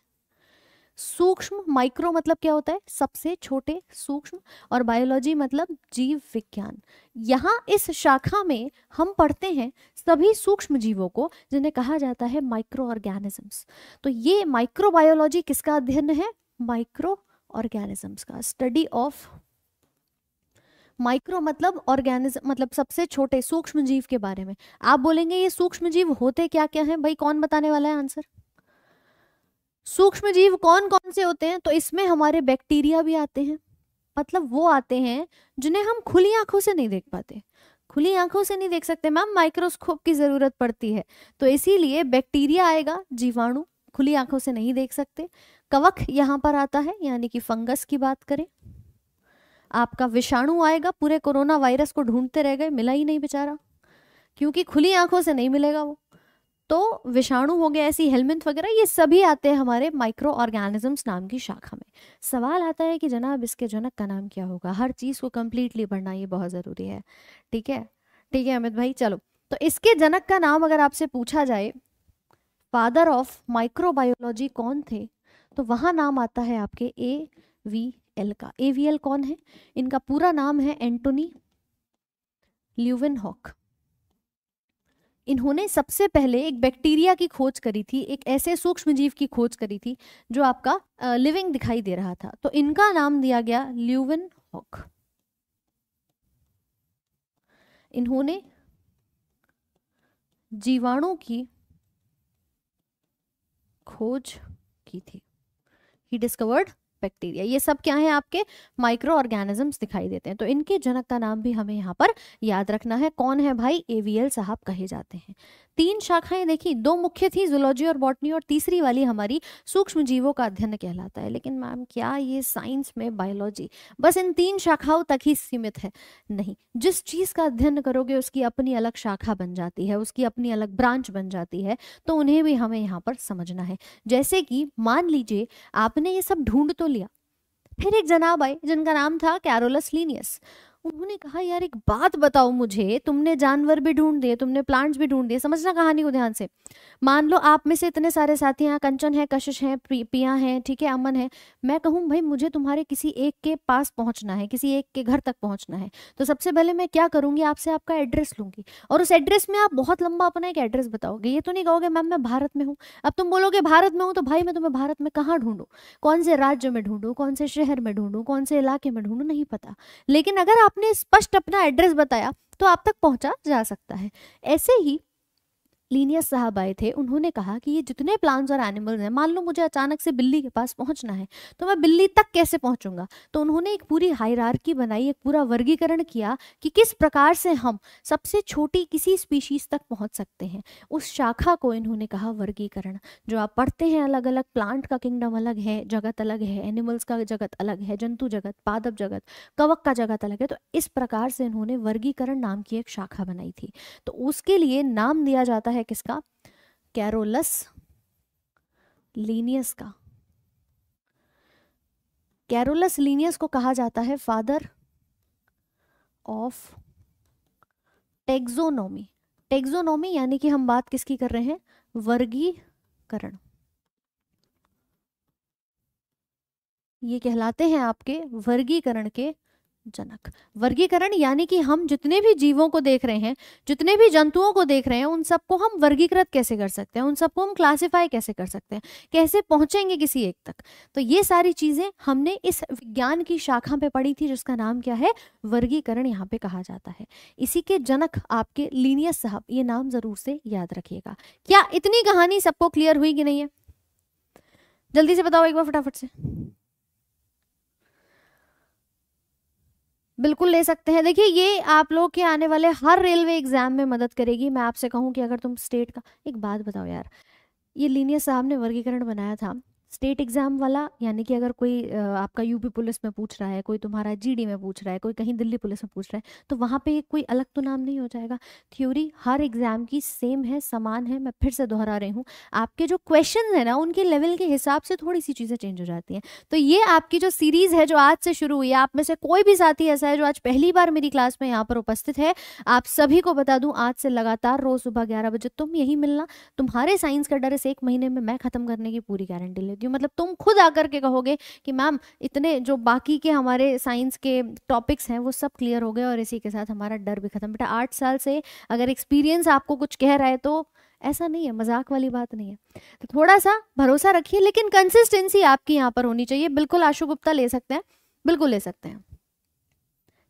सूक्ष्म माइक्रो मतलब क्या होता है सबसे छोटे सूक्ष्म और बायोलॉजी मतलब जीव विज्ञान यहाँ इस शाखा में हम पढ़ते हैं सभी सूक्ष्म जीवों को जिन्हें कहा जाता है माइक्रो ऑर्गेनिजम्स तो ये माइक्रोबायोलॉजी किसका अध्ययन है माइक्रो ऑर्गेनिजम्स का स्टडी ऑफ माइक्रो मतलब ऑर्गेनिज्म मतलब सबसे छोटे सूक्ष्म जीव के बारे में आप बोलेंगे ये सूक्ष्म जीव होते क्या क्या हैं भाई कौन बताने वाला है आंसर सूक्ष्म जीव कौन कौन से होते हैं तो इसमें हमारे बैक्टीरिया भी आते हैं मतलब वो आते हैं जिन्हें हम खुली आंखों से नहीं देख पाते खुली आंखों से नहीं देख सकते मैम माइक्रोस्कोप की जरूरत पड़ती है तो इसीलिए बैक्टीरिया आएगा जीवाणु खुली आंखों से नहीं देख सकते कवक यहाँ पर आता है यानी कि फंगस की बात करें आपका विषाणु आएगा पूरे कोरोना वायरस को ढूंढते रह गए मिला ही नहीं बेचारा क्योंकि खुली आंखों से नहीं मिलेगा वो तो विषाणु हो गया ऐसी हेलमेंट वगैरह ये सभी आते हैं हमारे माइक्रो ऑर्गेनिजम्स नाम की शाखा में सवाल आता है कि जनाब इसके जनक का नाम क्या होगा हर चीज़ को कम्प्लीटली पढ़ना ये बहुत ज़रूरी है ठीक है ठीक है अमित भाई चलो तो इसके जनक का नाम अगर आपसे पूछा जाए फादर ऑफ माइक्रोबायोलॉजी कौन थे तो वहाँ नाम आता है आपके ए वी एल का ए वी एल कौन है इनका पूरा नाम है एंटोनी ल्यूविन हॉक इन्होंने सबसे पहले एक बैक्टीरिया की खोज करी थी एक ऐसे सूक्ष्म जीव की खोज करी थी जो आपका लिविंग दिखाई दे रहा था तो इनका नाम दिया गया ल्यूवन हॉक इन्होंने जीवाणु की खोज की थी ही डिस्कवर्ड बैक्टीरिया ये सब क्या है आपके माइक्रो ऑर्गेनिजम्स दिखाई देते हैं तो इनके जनक का नाम भी हमें यहाँ पर याद रखना है कौन है भाई एवीएल साहब कहे जाते हैं तीन शाखाएं देखी दो मुख्य थी जुलॉजी और बॉटनी और तीसरी वाली हमारी सूक्ष्म जीवों का अध्ययन कहलाता है लेकिन मैम क्या ये साइंस में बायोलॉजी बस इन तीन शाखाओं तक ही सीमित है नहीं जिस चीज का अध्ययन करोगे उसकी अपनी अलग शाखा बन जाती है उसकी अपनी अलग ब्रांच बन जाती है तो उन्हें भी हमें यहाँ पर समझना है जैसे कि मान लीजिए आपने ये सब ढूंढ तो लिया फिर एक जनाब आए जिनका नाम था कैरोलस लीनियस उन्होंने कहा यार एक बात बताओ मुझे तुमने जानवर भी ढूंढ दिए तुमने प्लांट्स भी ढूंढ दिए समझना कहानी को ध्यान से मान लो आप में से इतने सारे साथी हैं कंचन है कशिश है पिया है ठीक है अमन है मैं कहूँ भाई मुझे तुम्हारे किसी एक के पास पहुंचना है किसी एक के घर तक पहुंचना है तो सबसे पहले मैं क्या करूंगी आपसे आपका एड्रेस लूंगी और उस एड्रेस में आप बहुत लंबा अपना एक एड्रेस बताओगे ये तो नहीं कहोगे मैम मैं भारत में हूँ अब तुम बोलोगे भारत में हूँ तो भाई मैं तुम्हें भारत में कहाँ ढूंढू कौन से राज्य में ढूंढू कौन से शहर में ढूंढू कौन से इलाके में ढूंढू नहीं पता लेकिन अगर आप आपने स्पष्ट अपना एड्रेस बताया तो आप तक पहुंचा जा सकता है ऐसे ही लीनियस साहब आए थे उन्होंने कहा कि ये जितने प्लांट्स और एनिमल्स हैं मान लो मुझे अचानक से बिल्ली के पास पहुंचना है तो मैं बिल्ली तक कैसे पहुंचूंगा तो उन्होंने एक पूरी हायरार्की बनाई एक पूरा वर्गीकरण किया कि किस प्रकार से हम सबसे छोटी किसी स्पीशीज़ तक पहुंच सकते हैं उस शाखा को इन्होंने कहा वर्गीकरण जो आप पढ़ते हैं अलग अलग प्लांट का किंगडम अलग है जगत अलग है एनिमल्स का जगत अलग है जंतु जगत पादप जगत कवक का जगत अलग है तो इस प्रकार से इन्होंने वर्गीकरण नाम की एक शाखा बनाई थी तो उसके लिए नाम दिया जाता है है किसका कैरोलस लीनियस का कैरोलस लीनियस को कहा जाता है फादर ऑफ टेक्सोनोमी टेक्सोनोमी यानी कि हम बात किसकी कर रहे हैं वर्गीकरण ये कहलाते हैं आपके वर्गीकरण के जनक वर्गीकरण यानी कि हम जितने भी जीवों को देख रहे हैं जितने भी जंतुओं को देख रहे हैं उन सबको हम वर्गीकृत कैसे कर सकते हैं उन सबको हम क्लासिफाई कैसे कर सकते हैं कैसे पहुंचेंगे किसी एक तक तो ये सारी चीजें हमने इस विज्ञान की शाखा पे पढ़ी थी जिसका नाम क्या है वर्गीकरण यहाँ पे कहा जाता है इसी के जनक आपके लीनियस साहब ये नाम जरूर से याद रखिएगा क्या इतनी कहानी सबको क्लियर हुई कि नहीं है जल्दी से बताओ एक बार फटाफट से बिल्कुल ले सकते हैं देखिए ये आप लोग के आने वाले हर रेलवे एग्जाम में मदद करेगी मैं आपसे कहूँ कि अगर तुम स्टेट का एक बात बताओ यार ये लीनियर साहब ने वर्गीकरण बनाया था स्टेट एग्ज़ाम वाला यानी कि अगर कोई आपका यूपी पुलिस में पूछ रहा है कोई तुम्हारा जीडी में पूछ रहा है कोई कहीं दिल्ली पुलिस में पूछ रहा है तो वहाँ पे कोई अलग तो नाम नहीं हो जाएगा थ्योरी हर एग्ज़ाम की सेम है समान है मैं फिर से दोहरा रही हूँ आपके जो क्वेश्चन है ना उनके लेवल के हिसाब से थोड़ी सी चीज़ें चेंज हो जाती हैं तो ये आपकी जो सीरीज़ है जो आज से शुरू हुई है आप में से कोई भी साथी ऐसा है जो आज पहली बार मेरी क्लास में यहाँ पर उपस्थित है आप सभी को बता दूँ आज से लगातार रोज़ सुबह ग्यारह बजे तुम यही मिलना तुम्हारे साइंस का डर इस एक महीने में मैं ख़त्म करने की पूरी गारंटी ले सकती हूँ मतलब तुम खुद आकर के कहोगे कि मैम इतने जो बाकी के हमारे साइंस के टॉपिक्स हैं वो सब क्लियर हो गए और इसी के साथ हमारा डर भी खत्म बेटा आठ साल से अगर एक्सपीरियंस आपको कुछ कह रहा है तो ऐसा नहीं है मजाक वाली बात नहीं है तो थोड़ा सा भरोसा रखिए लेकिन कंसिस्टेंसी आपकी यहाँ पर होनी चाहिए बिल्कुल आशु गुप्ता ले सकते हैं बिल्कुल ले सकते हैं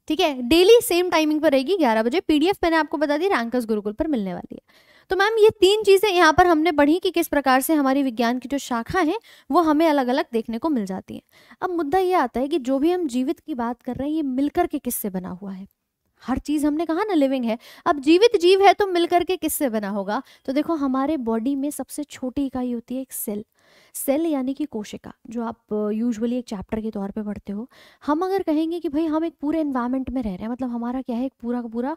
ठीक है डेली सेम टाइमिंग पर रहेगी ग्यारह बजे पीडीएफ मैंने आपको बता दी रैंकर्स गुरुकुल पर मिलने वाली है तो मैम ये तीन चीजें यहाँ पर हमने पढ़ी कि किस प्रकार से हमारी विज्ञान की जो शाखा है वो हमें अलग अलग देखने को मिल जाती है अब मुद्दा ये आता है कि जो भी हम जीवित की बात कर रहे हैं ये मिलकर के किससे बना हुआ है हर चीज हमने कहा ना लिविंग है अब जीवित जीव है तो मिलकर के किससे बना होगा तो देखो हमारे बॉडी में सबसे छोटी इकाई होती है एक सेल सेल यानी कि कोशिका जो आप यूजुअली एक चैप्टर के तौर पे पढ़ते हो हम अगर कहेंगे कि भाई हम एक पूरे इन्वायरमेंट में रह रहे हैं मतलब हमारा क्या है एक पूरा का पूरा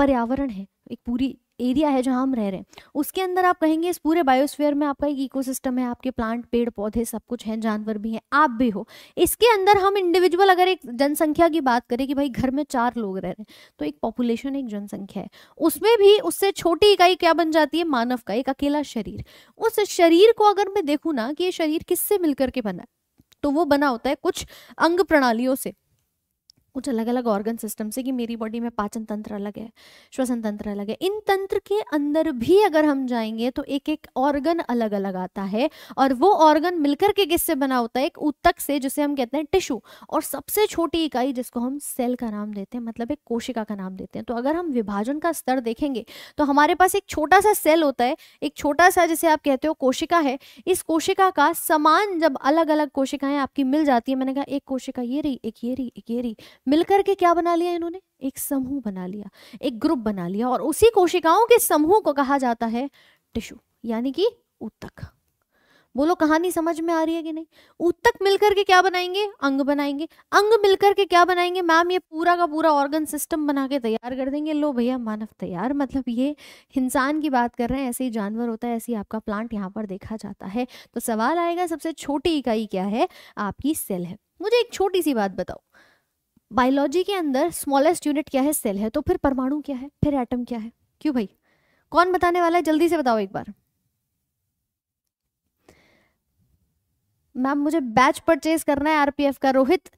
पर्यावरण है एक पूरी एरिया है जहाँ हम रह रहे हैं उसके अंदर आप कहेंगे इस पूरे बायोस्फीयर में आपका एक इकोसिस्टम है आपके प्लांट पेड़ पौधे सब कुछ हैं जानवर भी हैं आप भी हो इसके अंदर हम इंडिविजुअल अगर एक जनसंख्या की बात करें कि भाई घर में चार लोग रह रहे हैं तो एक पॉपुलेशन एक जनसंख्या है उसमें भी उससे छोटी इकाई क्या बन जाती है मानव का एक अकेला शरीर उस शरीर को अगर मैं देखूँ ना कि ये शरीर किससे मिलकर के बना है तो वो बना होता है कुछ अंग प्रणालियों से कुछ अलग अलग ऑर्गन सिस्टम से कि मेरी बॉडी में पाचन तंत्र अलग है श्वसन तंत्र अलग है इन तंत्र के अंदर भी अगर हम जाएंगे तो एक एक ऑर्गन अलग अलग आता है और वो ऑर्गन मिलकर के किससे बना होता है एक उत्तक से जिसे हम कहते हैं टिश्यू और सबसे छोटी इकाई जिसको हम सेल का नाम देते हैं मतलब एक कोशिका का नाम देते हैं तो अगर हम विभाजन का स्तर देखेंगे तो हमारे पास एक छोटा सा सेल होता है एक छोटा सा जिसे आप कहते हो कोशिका है इस कोशिका का समान जब अलग अलग कोशिकाएं आपकी मिल जाती है मैंने कहा एक कोशिका ये रही एक ये रही एक ये रही मिलकर के क्या बना लिया इन्होंने एक समूह बना लिया एक ग्रुप बना लिया और उसी कोशिकाओं के समूह को कहा जाता है टिश्यू यानी कि ऊतक बोलो कहानी समझ में आ रही है कि नहीं ऊतक मिलकर के क्या बनाएंगे अंग बनाएंगे अंग मिलकर के क्या बनाएंगे मैम ये पूरा का पूरा ऑर्गन सिस्टम बना के तैयार कर देंगे लो भैया मानव तैयार मतलब ये इंसान की बात कर रहे हैं ऐसे ही जानवर होता है ऐसे ही आपका प्लांट यहाँ पर देखा जाता है तो सवाल आएगा सबसे छोटी इकाई क्या है आपकी सेल है मुझे एक छोटी सी बात बताओ बायोलॉजी के अंदर स्मॉलेस्ट यूनिट क्या है सेल है तो फिर परमाणु क्या है फिर एटम क्या है क्यों भाई कौन बताने वाला है जल्दी से बताओ एक बार मैम मुझे बैच परचेज करना है आरपीएफ का रोहित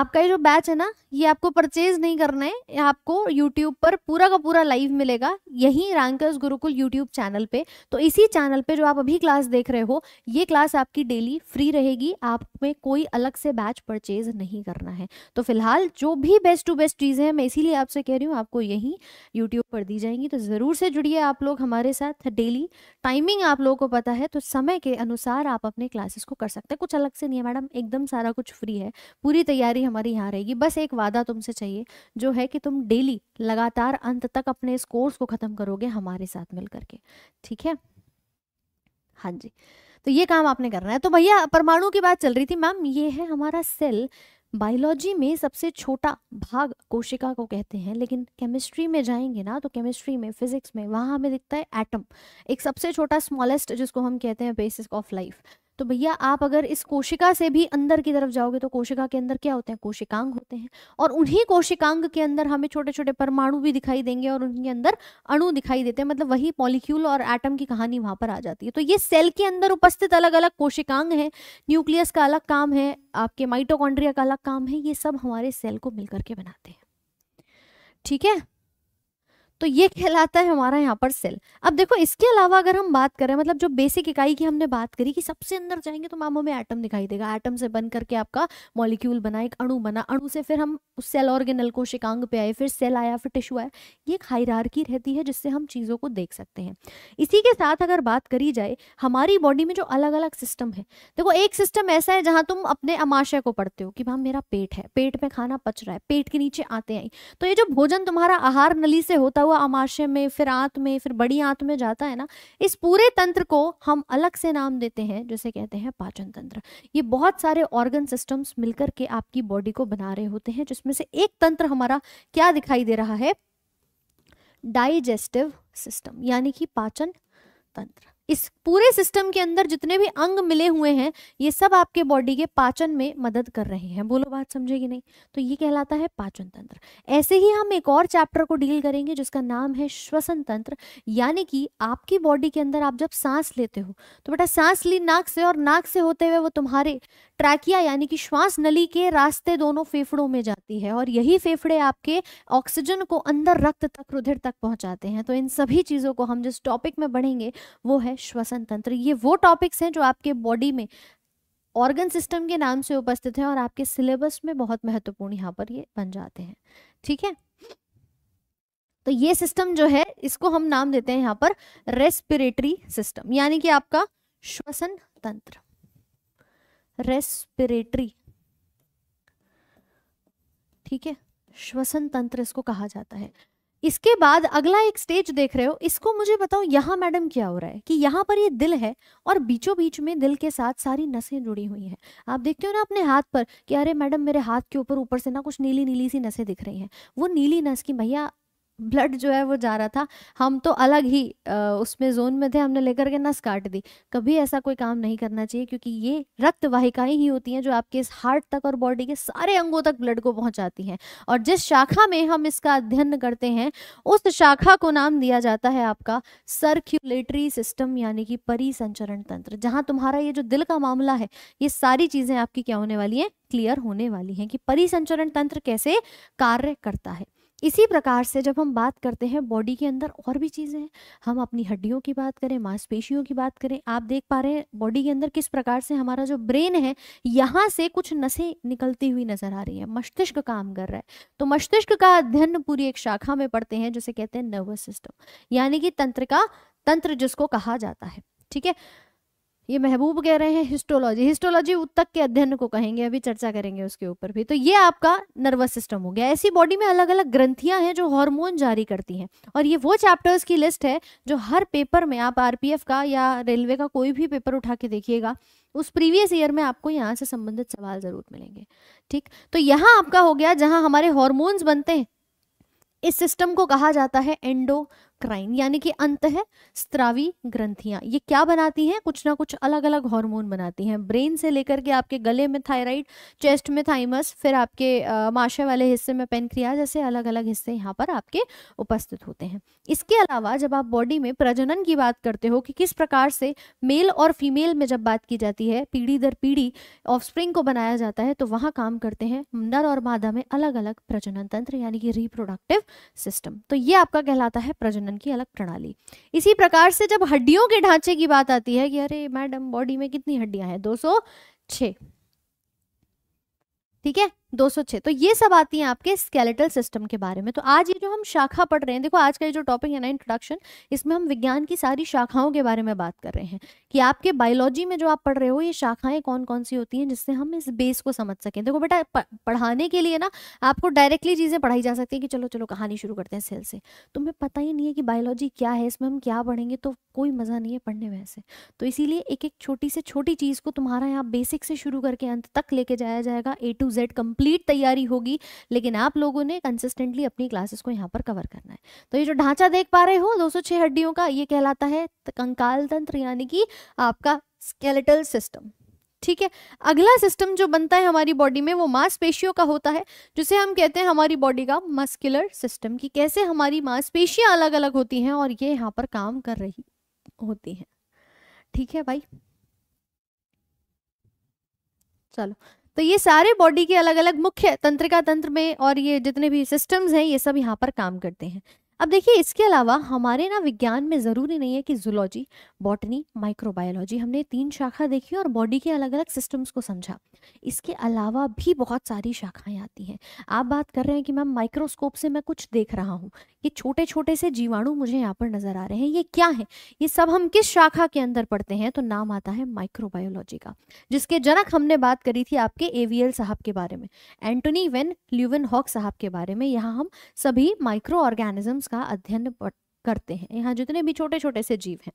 आपका ये जो बैच है ना ये आपको परचेज नहीं करना है आपको यूट्यूब पर पूरा का पूरा लाइव मिलेगा यही रैंकर्स गुरुकुल यूट्यूब चैनल पे तो इसी चैनल पे जो आप अभी क्लास देख रहे हो ये क्लास आपकी डेली फ्री रहेगी आप में कोई अलग से बैच परचेज नहीं करना है तो फिलहाल जो भी बेस्ट टू बेस्ट चीज़ें हैं मैं इसीलिए आपसे कह रही हूँ आपको यही यूट्यूब पर दी जाएंगी तो ज़रूर से जुड़िए आप लोग हमारे साथ डेली टाइमिंग आप लोगों को पता है तो समय के अनुसार आप अपने क्लासेस को कर सकते हैं कुछ अलग से नहीं है मैडम एकदम सारा कुछ फ्री है पूरी तैयारी हमारी यहाँ रहेगी बस एक वादा तुमसे चाहिए जो है कि तुम डेली लगातार अंत तक अपने इस कोर्स को ख़त्म करोगे हमारे साथ मिल करके ठीक है हाँ जी तो ये काम आपने करना है तो भैया परमाणु की बात चल रही थी मैम ये है हमारा सेल बायोलॉजी में सबसे छोटा भाग कोशिका को कहते हैं लेकिन केमिस्ट्री में जाएंगे ना तो केमिस्ट्री में फिजिक्स में वहाँ हमें दिखता है एटम एक सबसे छोटा स्मॉलेस्ट जिसको हम कहते हैं बेसिस ऑफ लाइफ तो भैया आप अगर इस कोशिका से भी अंदर की तरफ जाओगे तो कोशिका के अंदर क्या होते हैं कोशिकांग होते हैं और उन्हीं कोशिकांग के अंदर हमें छोटे छोटे परमाणु भी दिखाई देंगे और उनके अंदर अणु दिखाई देते हैं मतलब वही मॉलिक्यूल और एटम की कहानी वहां पर आ जाती है तो ये सेल के अंदर उपस्थित अलग अलग कोशिकांग है न्यूक्लियस का अलग काम है आपके माइटोकॉन्ड्रिया का अलग काम है ये सब हमारे सेल को मिलकर के बनाते हैं ठीक है तो ये कहलाता है हमारा यहाँ पर सेल अब देखो इसके अलावा अगर हम बात करें मतलब जो बेसिक इकाई की हमने बात करी कि सबसे अंदर जाएंगे तो मामों में एटम दिखाई देगा एटम से बन करके आपका मॉलिक्यूल बना एक अणु बना अणु से फिर हम उस सेल ऑर्गेनल को शिकांग पे आए फिर सेल आया फिर टिश्यू आया ये एक हायरार्की रहती है जिससे हम चीज़ों को देख सकते हैं इसी के साथ अगर बात करी जाए हमारी बॉडी में जो अलग अलग सिस्टम है देखो एक सिस्टम ऐसा है जहाँ तुम अपने अमाशय को पढ़ते हो कि भाई मेरा पेट है पेट में खाना पच रहा है पेट के नीचे आते हैं तो ये जो भोजन तुम्हारा आहार नली से होता हुआ हुआ अमाशय में फिर आंत में फिर बड़ी आंत में जाता है ना इस पूरे तंत्र को हम अलग से नाम देते हैं जिसे कहते हैं पाचन तंत्र ये बहुत सारे ऑर्गन सिस्टम्स मिलकर के आपकी बॉडी को बना रहे होते हैं जिसमें से एक तंत्र हमारा क्या दिखाई दे रहा है डाइजेस्टिव सिस्टम यानी कि पाचन तंत्र इस पूरे सिस्टम के अंदर जितने भी अंग मिले हुए हैं ये सब आपके बॉडी के पाचन में मदद कर रहे हैं बोलो बात समझेगी नहीं तो ये कहलाता है पाचन तंत्र ऐसे ही हम एक और चैप्टर को डील करेंगे जिसका नाम है श्वसन तंत्र यानी कि आपकी बॉडी के अंदर आप जब सांस लेते हो तो बेटा सांस ली नाक से और नाक से होते हुए वो तुम्हारे ट्रैकिया यानी कि श्वास नली के रास्ते दोनों फेफड़ों में जाती है और यही फेफड़े आपके ऑक्सीजन को अंदर रक्त तक रुधिर तक पहुंचाते हैं तो इन सभी चीज़ों को हम जिस टॉपिक में बढ़ेंगे वो है श्वसन तंत्र ये वो टॉपिक्स हैं जो आपके बॉडी में ऑर्गन सिस्टम के नाम से उपस्थित हैं और आपके सिलेबस में बहुत महत्वपूर्ण यहाँ पर ये बन जाते हैं ठीक है तो ये सिस्टम जो है इसको हम नाम देते हैं यहाँ पर रेस्पिरेटरी सिस्टम यानी कि आपका श्वसन तंत्र रेस्पिरेटरी ठीक है श्वसन तंत्र इसको कहा जाता है इसके बाद अगला एक स्टेज देख रहे हो इसको मुझे बताओ यहां मैडम क्या हो रहा है कि यहां पर ये यह दिल है और बीचों बीच में दिल के साथ सारी नसें जुड़ी हुई हैं आप देखते हो ना अपने हाथ पर कि अरे मैडम मेरे हाथ के ऊपर ऊपर से ना कुछ नीली नीली सी नसें दिख रही हैं वो नीली नस की भैया ब्लड जो है वो जा रहा था हम तो अलग ही उसमें जोन में थे हमने लेकर के नस काट दी कभी ऐसा कोई काम नहीं करना चाहिए क्योंकि ये रक्त वाहिकाएं ही होती हैं जो आपके इस हार्ट तक और बॉडी के सारे अंगों तक ब्लड को पहुंचाती हैं और जिस शाखा में हम इसका अध्ययन करते हैं उस शाखा को नाम दिया जाता है आपका सर्क्यूलेटरी सिस्टम यानी कि परिसंचरण तंत्र जहाँ तुम्हारा ये जो दिल का मामला है ये सारी चीज़ें आपकी क्या होने वाली हैं क्लियर होने वाली हैं कि परिसंचरण तंत्र कैसे कार्य करता है इसी प्रकार से जब हम बात करते हैं बॉडी के अंदर और भी चीज़ें हैं हम अपनी हड्डियों की बात करें मांसपेशियों की बात करें आप देख पा रहे हैं बॉडी के अंदर किस प्रकार से हमारा जो ब्रेन है यहाँ से कुछ नसें निकलती हुई नजर आ रही हैं मस्तिष्क काम कर रहा है तो मस्तिष्क का अध्ययन पूरी एक शाखा में पढ़ते हैं जिसे कहते हैं नर्वस सिस्टम यानी कि तंत्र का तंत्र जिसको कहा जाता है ठीक है ये महबूब कह रहे हैं हिस्टोलॉजी हिस्टोलॉजी उत्तक के अध्ययन को कहेंगे अभी चर्चा करेंगे उसके ऊपर भी तो ये आपका नर्वस सिस्टम हो गया ऐसी बॉडी में अलग अलग ग्रंथियां हैं जो हार्मोन जारी करती हैं और ये वो चैप्टर्स की लिस्ट है जो हर पेपर में आप आरपीएफ का या रेलवे का कोई भी पेपर उठा के देखिएगा उस प्रीवियस ईयर में आपको यहाँ से संबंधित सवाल जरूर मिलेंगे ठीक तो यहाँ आपका हो गया जहाँ हमारे हॉर्मोन्स बनते हैं इस सिस्टम को कहा जाता है एंडो क्राइन यानी कि अंत है स्त्रावी ग्रंथियां ये क्या बनाती हैं कुछ ना कुछ अलग अलग हार्मोन बनाती हैं ब्रेन से लेकर के आपके गले में थायराइड चेस्ट में थाइमस फिर आपके माशे वाले हिस्से में पेनक्रिया जैसे अलग अलग हिस्से यहाँ पर आपके उपस्थित होते हैं इसके अलावा जब आप बॉडी में प्रजनन की बात करते हो कि किस प्रकार से मेल और फीमेल में जब बात की जाती है पीढ़ी दर पीढ़ी ऑफ को बनाया जाता है तो वहाँ काम करते हैं नर और मादा में अलग अलग प्रजनन तंत्र यानी कि रिप्रोडक्टिव सिस्टम तो ये आपका कहलाता है प्रजनन प्रजनन की अलग प्रणाली इसी प्रकार से जब हड्डियों के ढांचे की बात आती है कि अरे मैडम बॉडी में कितनी हड्डियां हैं दो ठीक है 206 तो ये सब आती है आपके स्केलेटल सिस्टम के बारे में तो आज ये जो हम शाखा पढ़ रहे हैं देखो आज का ये जो टॉपिक है ना इंट्रोडक्शन इसमें हम विज्ञान की सारी शाखाओं के बारे में बात कर रहे हैं कि आपके बायोलॉजी में जो आप पढ़ रहे हो ये शाखाएं कौन कौन सी होती हैं जिससे हम इस बेस को समझ सकें देखो बेटा पढ़ाने के लिए ना आपको डायरेक्टली चीज़ें पढ़ाई जा सकती है कि चलो चलो कहानी शुरू करते हैं सेल से तुम्हें पता ही नहीं है कि बायोलॉजी क्या है इसमें हम क्या पढ़ेंगे तो कोई मज़ा नहीं है पढ़ने में ऐसे तो इसीलिए एक एक छोटी से छोटी चीज़ को तुम्हारा यहाँ बेसिक से शुरू करके अंत तक लेके जाया जाएगा A to Z complete complete तैयारी होगी लेकिन आप लोगों ने कंसिस्टेंटली अपनी क्लासेस को यहाँ पर कवर करना है तो ये जो ढांचा देख पा रहे हो दो हड्डियों का ये कहलाता है कंकाल तंत्र यानी कि आपका स्केलेटल सिस्टम ठीक है अगला सिस्टम जो बनता है हमारी बॉडी में वो मांसपेशियों का होता है जिसे हम कहते हैं हमारी बॉडी का मस्कुलर सिस्टम कि कैसे हमारी मांसपेशियां अलग अलग होती हैं और ये यहाँ पर काम कर रही होती हैं ठीक है भाई चलो तो ये सारे बॉडी के अलग अलग मुख्य तंत्रिका तंत्र में और ये जितने भी सिस्टम्स हैं ये सब यहाँ पर काम करते हैं अब देखिए इसके अलावा हमारे ना विज्ञान में ज़रूरी नहीं है कि जुलॉजी बॉटनी माइक्रोबायोलॉजी हमने तीन शाखा देखी और बॉडी के अलग अलग सिस्टम्स को समझा इसके अलावा भी बहुत सारी शाखाएं आती हैं आप बात कर रहे हैं कि मैम माइक्रोस्कोप से मैं कुछ देख रहा हूँ ये छोटे छोटे से जीवाणु मुझे यहाँ पर नजर आ रहे हैं ये क्या है ये सब हम किस शाखा के अंदर पढ़ते हैं तो नाम आता है माइक्रोबायोलॉजी का जिसके जनक हमने बात करी थी आपके एवीएल साहब के बारे में एंटोनी वेन ल्यूवन हॉक साहब के बारे में यहाँ हम सभी माइक्रो ऑर्गेनिजम्स का अध्ययन करते हैं यहाँ जितने भी छोटे छोटे से जीव हैं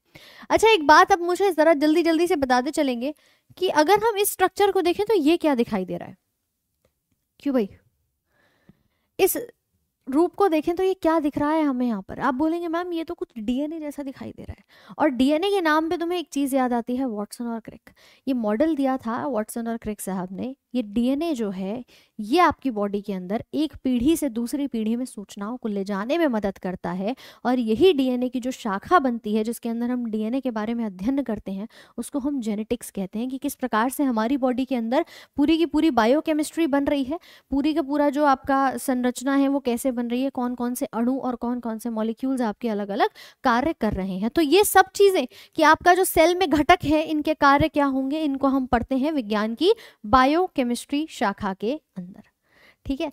अच्छा एक बात अब मुझे ज़रा जल्दी जल्दी से बताते चलेंगे कि अगर हम इस स्ट्रक्चर को देखें तो ये क्या दिखाई दे रहा है क्यों भाई इस रूप को देखें तो ये क्या दिख रहा है हमें यहाँ पर आप बोलेंगे मैम ये तो कुछ डीएनए जैसा दिखाई दे रहा है और डीएनए के नाम पे तुम्हें एक चीज़ याद आती है वॉटसन और क्रिक ये मॉडल दिया था वॉटसन और क्रिक साहब ने ये डीएनए जो है ये आपकी बॉडी के अंदर एक पीढ़ी से दूसरी पीढ़ी में सूचनाओं को ले जाने में मदद करता है और यही डीएनए की जो शाखा बनती है जिसके अंदर हम डीएनए के बारे में अध्ययन करते हैं उसको हम जेनेटिक्स कहते हैं कि किस प्रकार से हमारी बॉडी के अंदर पूरी की पूरी बायोकेमिस्ट्री बन रही है पूरी का पूरा जो आपका संरचना है वो कैसे बन रही है कौन कौन से अणु और कौन कौन से मॉलिक्यूल्स आपके अलग अलग कार्य कर रहे हैं तो ये सब चीज़ें कि आपका जो सेल में घटक है इनके कार्य क्या होंगे इनको हम पढ़ते हैं विज्ञान की बायोकेमिस्ट्री केमिस्ट्री शाखा के अंदर ठीक है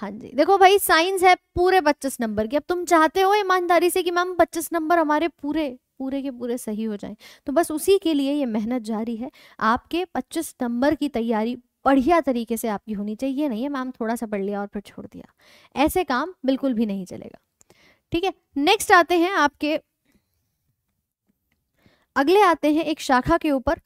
हाँ जी देखो भाई साइंस है पूरे पच्चीस नंबर की अब तुम चाहते हो ईमानदारी से कि मैम पच्चीस नंबर हमारे पूरे पूरे के पूरे सही हो जाएं तो बस उसी के लिए ये मेहनत जारी है आपके पच्चीस नंबर की तैयारी बढ़िया तरीके से आपकी होनी चाहिए नहीं है मैम थोड़ा सा पढ़ लिया और फिर छोड़ दिया ऐसे काम बिल्कुल भी नहीं चलेगा ठीक है नेक्स्ट आते हैं आपके अगले आते हैं एक शाखा के ऊपर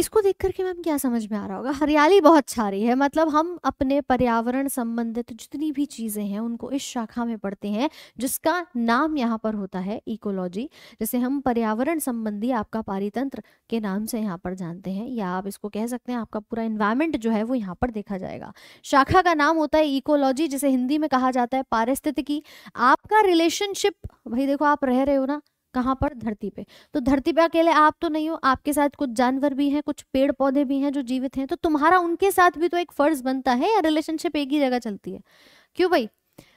इसको देख करके मैम क्या समझ में आ रहा होगा हरियाली बहुत रही है मतलब हम अपने पर्यावरण संबंधित जितनी भी चीज़ें हैं उनको इस शाखा में पढ़ते हैं जिसका नाम यहाँ पर होता है इकोलॉजी जैसे हम पर्यावरण संबंधी आपका पारितंत्र के नाम से यहाँ पर जानते हैं या आप इसको कह सकते हैं आपका पूरा इन्वायरमेंट जो है वो यहाँ पर देखा जाएगा शाखा का नाम होता है इकोलॉजी जिसे हिंदी में कहा जाता है पारिस्थितिकी आपका रिलेशनशिप भाई देखो आप रह रहे हो ना कहाँ पर धरती पे तो धरती पे अकेले आप तो नहीं हो आपके साथ कुछ जानवर भी हैं कुछ पेड़ पौधे भी हैं जो जीवित हैं तो तुम्हारा उनके साथ भी तो एक फर्ज बनता है या रिलेशनशिप एक ही जगह चलती है क्यों भाई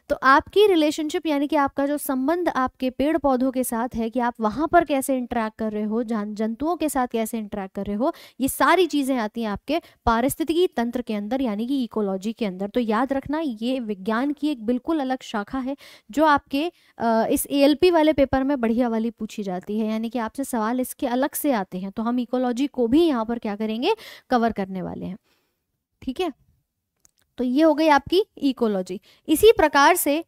तो आपकी रिलेशनशिप यानी कि आपका जो संबंध आपके पेड़ पौधों के साथ है कि आप वहां पर कैसे इंटरेक्ट कर रहे हो जंतुओं के साथ कैसे इंटरेक्ट कर रहे हो ये सारी चीज़ें आती हैं आपके पारिस्थितिकी तंत्र के अंदर यानी कि इकोलॉजी के अंदर तो याद रखना ये विज्ञान की एक बिल्कुल अलग शाखा है जो आपके इस ए वाले पेपर में बढ़िया वाली पूछी जाती है यानी कि आपसे सवाल इसके अलग से आते हैं तो हम इकोलॉजी को भी यहाँ पर क्या करेंगे कवर करने वाले हैं ठीक है तो ये हो गई आपकी इकोलॉजी इसी प्रकार से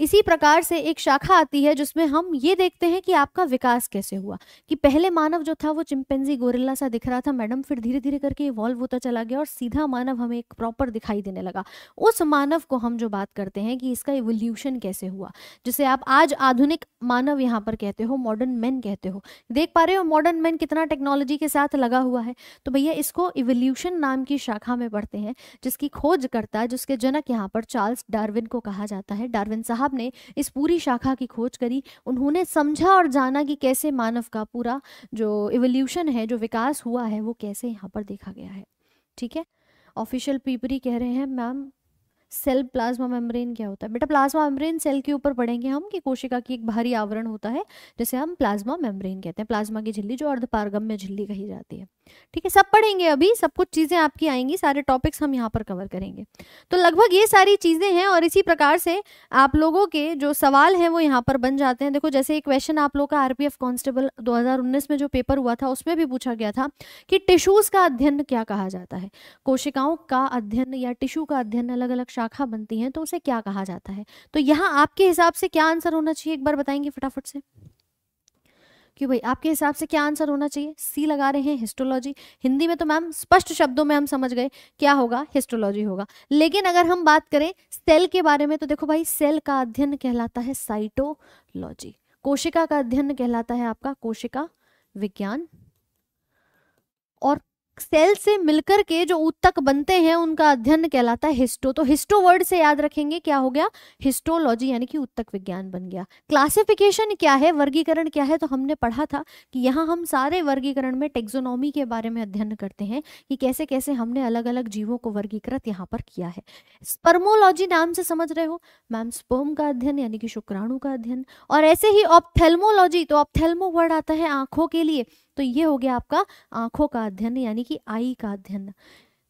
इसी प्रकार से एक शाखा आती है जिसमें हम ये देखते हैं कि आपका विकास कैसे हुआ कि पहले मानव जो था वो चिंपेंजी गोरिल्ला सा दिख रहा था मैडम फिर धीरे धीरे करके इवॉल्व होता चला गया और सीधा मानव हमें एक प्रॉपर दिखाई देने लगा उस मानव को हम जो बात करते हैं कि इसका इवोल्यूशन कैसे हुआ जिसे आप आज आधुनिक मानव यहाँ पर कहते हो मॉडर्न मैन कहते हो देख पा रहे हो मॉडर्न मैन कितना टेक्नोलॉजी के साथ लगा हुआ है तो भैया इसको इवोल्यूशन नाम की शाखा में पढ़ते हैं जिसकी खोज करता जिसके जनक यहाँ पर चार्ल्स डार्विन को कहा जाता है डार्विन साहब साहब ने इस पूरी शाखा की खोज करी उन्होंने समझा और जाना कि कैसे मानव का पूरा जो इवोल्यूशन है जो विकास हुआ है वो कैसे यहाँ पर देखा गया है ठीक है ऑफिशियल पीपरी कह रहे हैं मैम सेल प्लाज्मा मेम्ब्रेन क्या होता है बेटा प्लाज्मा मेम्ब्रेन सेल के ऊपर पढ़ेंगे हम कि कोशिका की एक भारी आवरण होता है जैसे हम प्लाज्मा मेम्ब्रेन कहते हैं प्लाज्मा की झिल्ली जो अर्धपारगम्य झिल्ली कही जाती है ठीक है सब पढ़ेंगे अभी सब कुछ चीज़ें आपकी आएंगी सारे टॉपिक्स हम यहाँ पर कवर करेंगे तो लगभग ये सारी चीज़ें हैं और इसी प्रकार से आप लोगों के जो सवाल हैं वो यहाँ पर बन जाते हैं देखो जैसे एक क्वेश्चन आप लोग का आरपीएफ कांस्टेबल 2019 में जो पेपर हुआ था उसमें भी पूछा गया था कि टिश्यूज़ का अध्ययन क्या कहा जाता है कोशिकाओं का अध्ययन या टिश्यू का अध्ययन अलग अलग शाखा बनती हैं तो उसे क्या कहा जाता है तो यहाँ आपके हिसाब से क्या आंसर होना चाहिए एक बार बताएंगे फटाफट से क्यों भाई आपके हिसाब से क्या आंसर होना चाहिए सी लगा रहे हैं हिस्टोलॉजी हिंदी में तो मैम स्पष्ट शब्दों में हम समझ गए क्या होगा हिस्टोलॉजी होगा लेकिन अगर हम बात करें सेल के बारे में तो देखो भाई सेल का अध्ययन कहलाता है साइटोलॉजी कोशिका का अध्ययन कहलाता है आपका कोशिका विज्ञान और सेल से मिलकर के जो उत्तक बनते हैं उनका अध्ययन कहलाता है हिस्टो तो हिस्टो वर्ड से याद रखेंगे क्या हो गया हिस्टोलॉजी यानी कि उत्तक विज्ञान बन गया क्लासिफिकेशन क्या है वर्गीकरण क्या है तो हमने पढ़ा था कि यहाँ हम सारे वर्गीकरण में टेक्जोनॉमी के बारे में अध्ययन करते हैं कि कैसे कैसे हमने अलग अलग जीवों को वर्गीकृत यहाँ पर किया है स्पर्मोलॉजी नाम से समझ रहे हो मैम स्पर्म का अध्ययन यानी कि शुक्राणु का अध्ययन और ऐसे ही ऑप्थेल्मोलॉजी तो ऑप्थेल्मो वर्ड आता है आंखों के लिए तो ये हो गया आपका आंखों का अध्ययन यानी कि आई का अध्ययन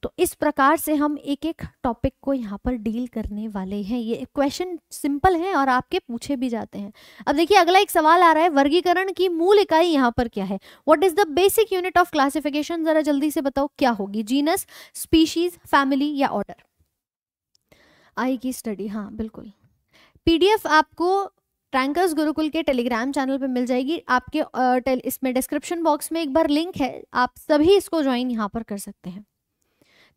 तो इस प्रकार से हम एक एक टॉपिक को यहाँ पर डील करने वाले हैं ये क्वेश्चन सिंपल हैं और आपके पूछे भी जाते हैं अब देखिए अगला एक सवाल आ रहा है वर्गीकरण की मूल इकाई यहाँ पर क्या है what is the basic unit of classification जरा जल्दी से बताओ क्या होगी जीनस स्पीशीज फैमिली या ऑर्डर आई की स्टडी हाँ बिल्कुल पीडीएफ आपको ट्रैंकर्स गुरुकुल के टेलीग्राम चैनल पर मिल जाएगी आपके इसमें डिस्क्रिप्शन बॉक्स में एक बार लिंक है आप सभी इसको ज्वाइन यहाँ पर कर सकते हैं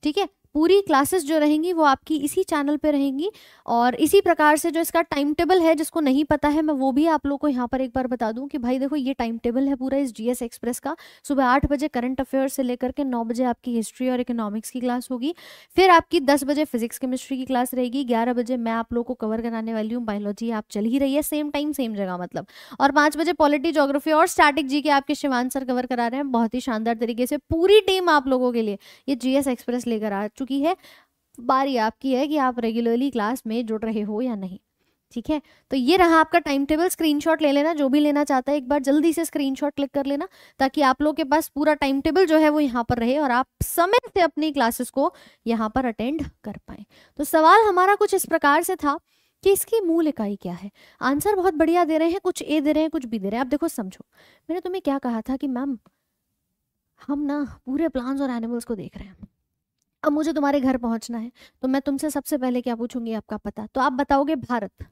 ठीक है पूरी क्लासेस जो रहेंगी वो आपकी इसी चैनल पे रहेंगी और इसी प्रकार से जो इसका टाइम टेबल है जिसको नहीं पता है मैं वो भी आप लोग को यहाँ पर एक बार बता दूँ कि भाई देखो ये टाइम टेबल है पूरा इस जीएस एक्सप्रेस का सुबह आठ बजे करंट अफेयर से लेकर के नौ बजे आपकी हिस्ट्री और इकोनॉमिक्स की क्लास होगी फिर आपकी दस बजे फिजिक्स केमिस्ट्री की क्लास रहेगी ग्यारह बजे मैं आप लोग को कवर कराने वाली हूँ बायोलॉजी आप चल ही रही है सेम टाइम सेम जगह मतलब और पाँच बजे पॉलिटी जोग्राफी और स्टार्टिक जी के आपके शिवान सर कवर करा रहे हैं बहुत ही शानदार तरीके से पूरी टीम आप लोगों के लिए ये जीएस एक्सप्रेस लेकर आ चुकी है बारी आपकी है कि आप रेगुलरली क्लास में जुड़ रहे हो या नहीं ठीक है तो ये रहा आपका टाइम टेबल स्क्रीनशॉट ले लेना जो भी लेना चाहता है एक बार जल्दी से स्क्रीनशॉट क्लिक कर लेना ताकि आप लोग के पास पूरा टाइम टेबल जो है वो यहाँ पर रहे और आप समय से अपनी क्लासेस को यहाँ पर अटेंड कर पाए तो सवाल हमारा कुछ इस प्रकार से था कि इसकी मूल इकाई क्या है आंसर बहुत बढ़िया दे रहे हैं कुछ ए दे रहे हैं कुछ बी दे रहे हैं आप देखो समझो मैंने तुम्हें क्या कहा था कि मैम हम ना पूरे प्लांट्स और एनिमल्स को देख रहे हैं अब मुझे तुम्हारे घर पहुंचना है तो मैं तुमसे सबसे पहले क्या पूछूंगी आपका पता तो आप बताओगे भारत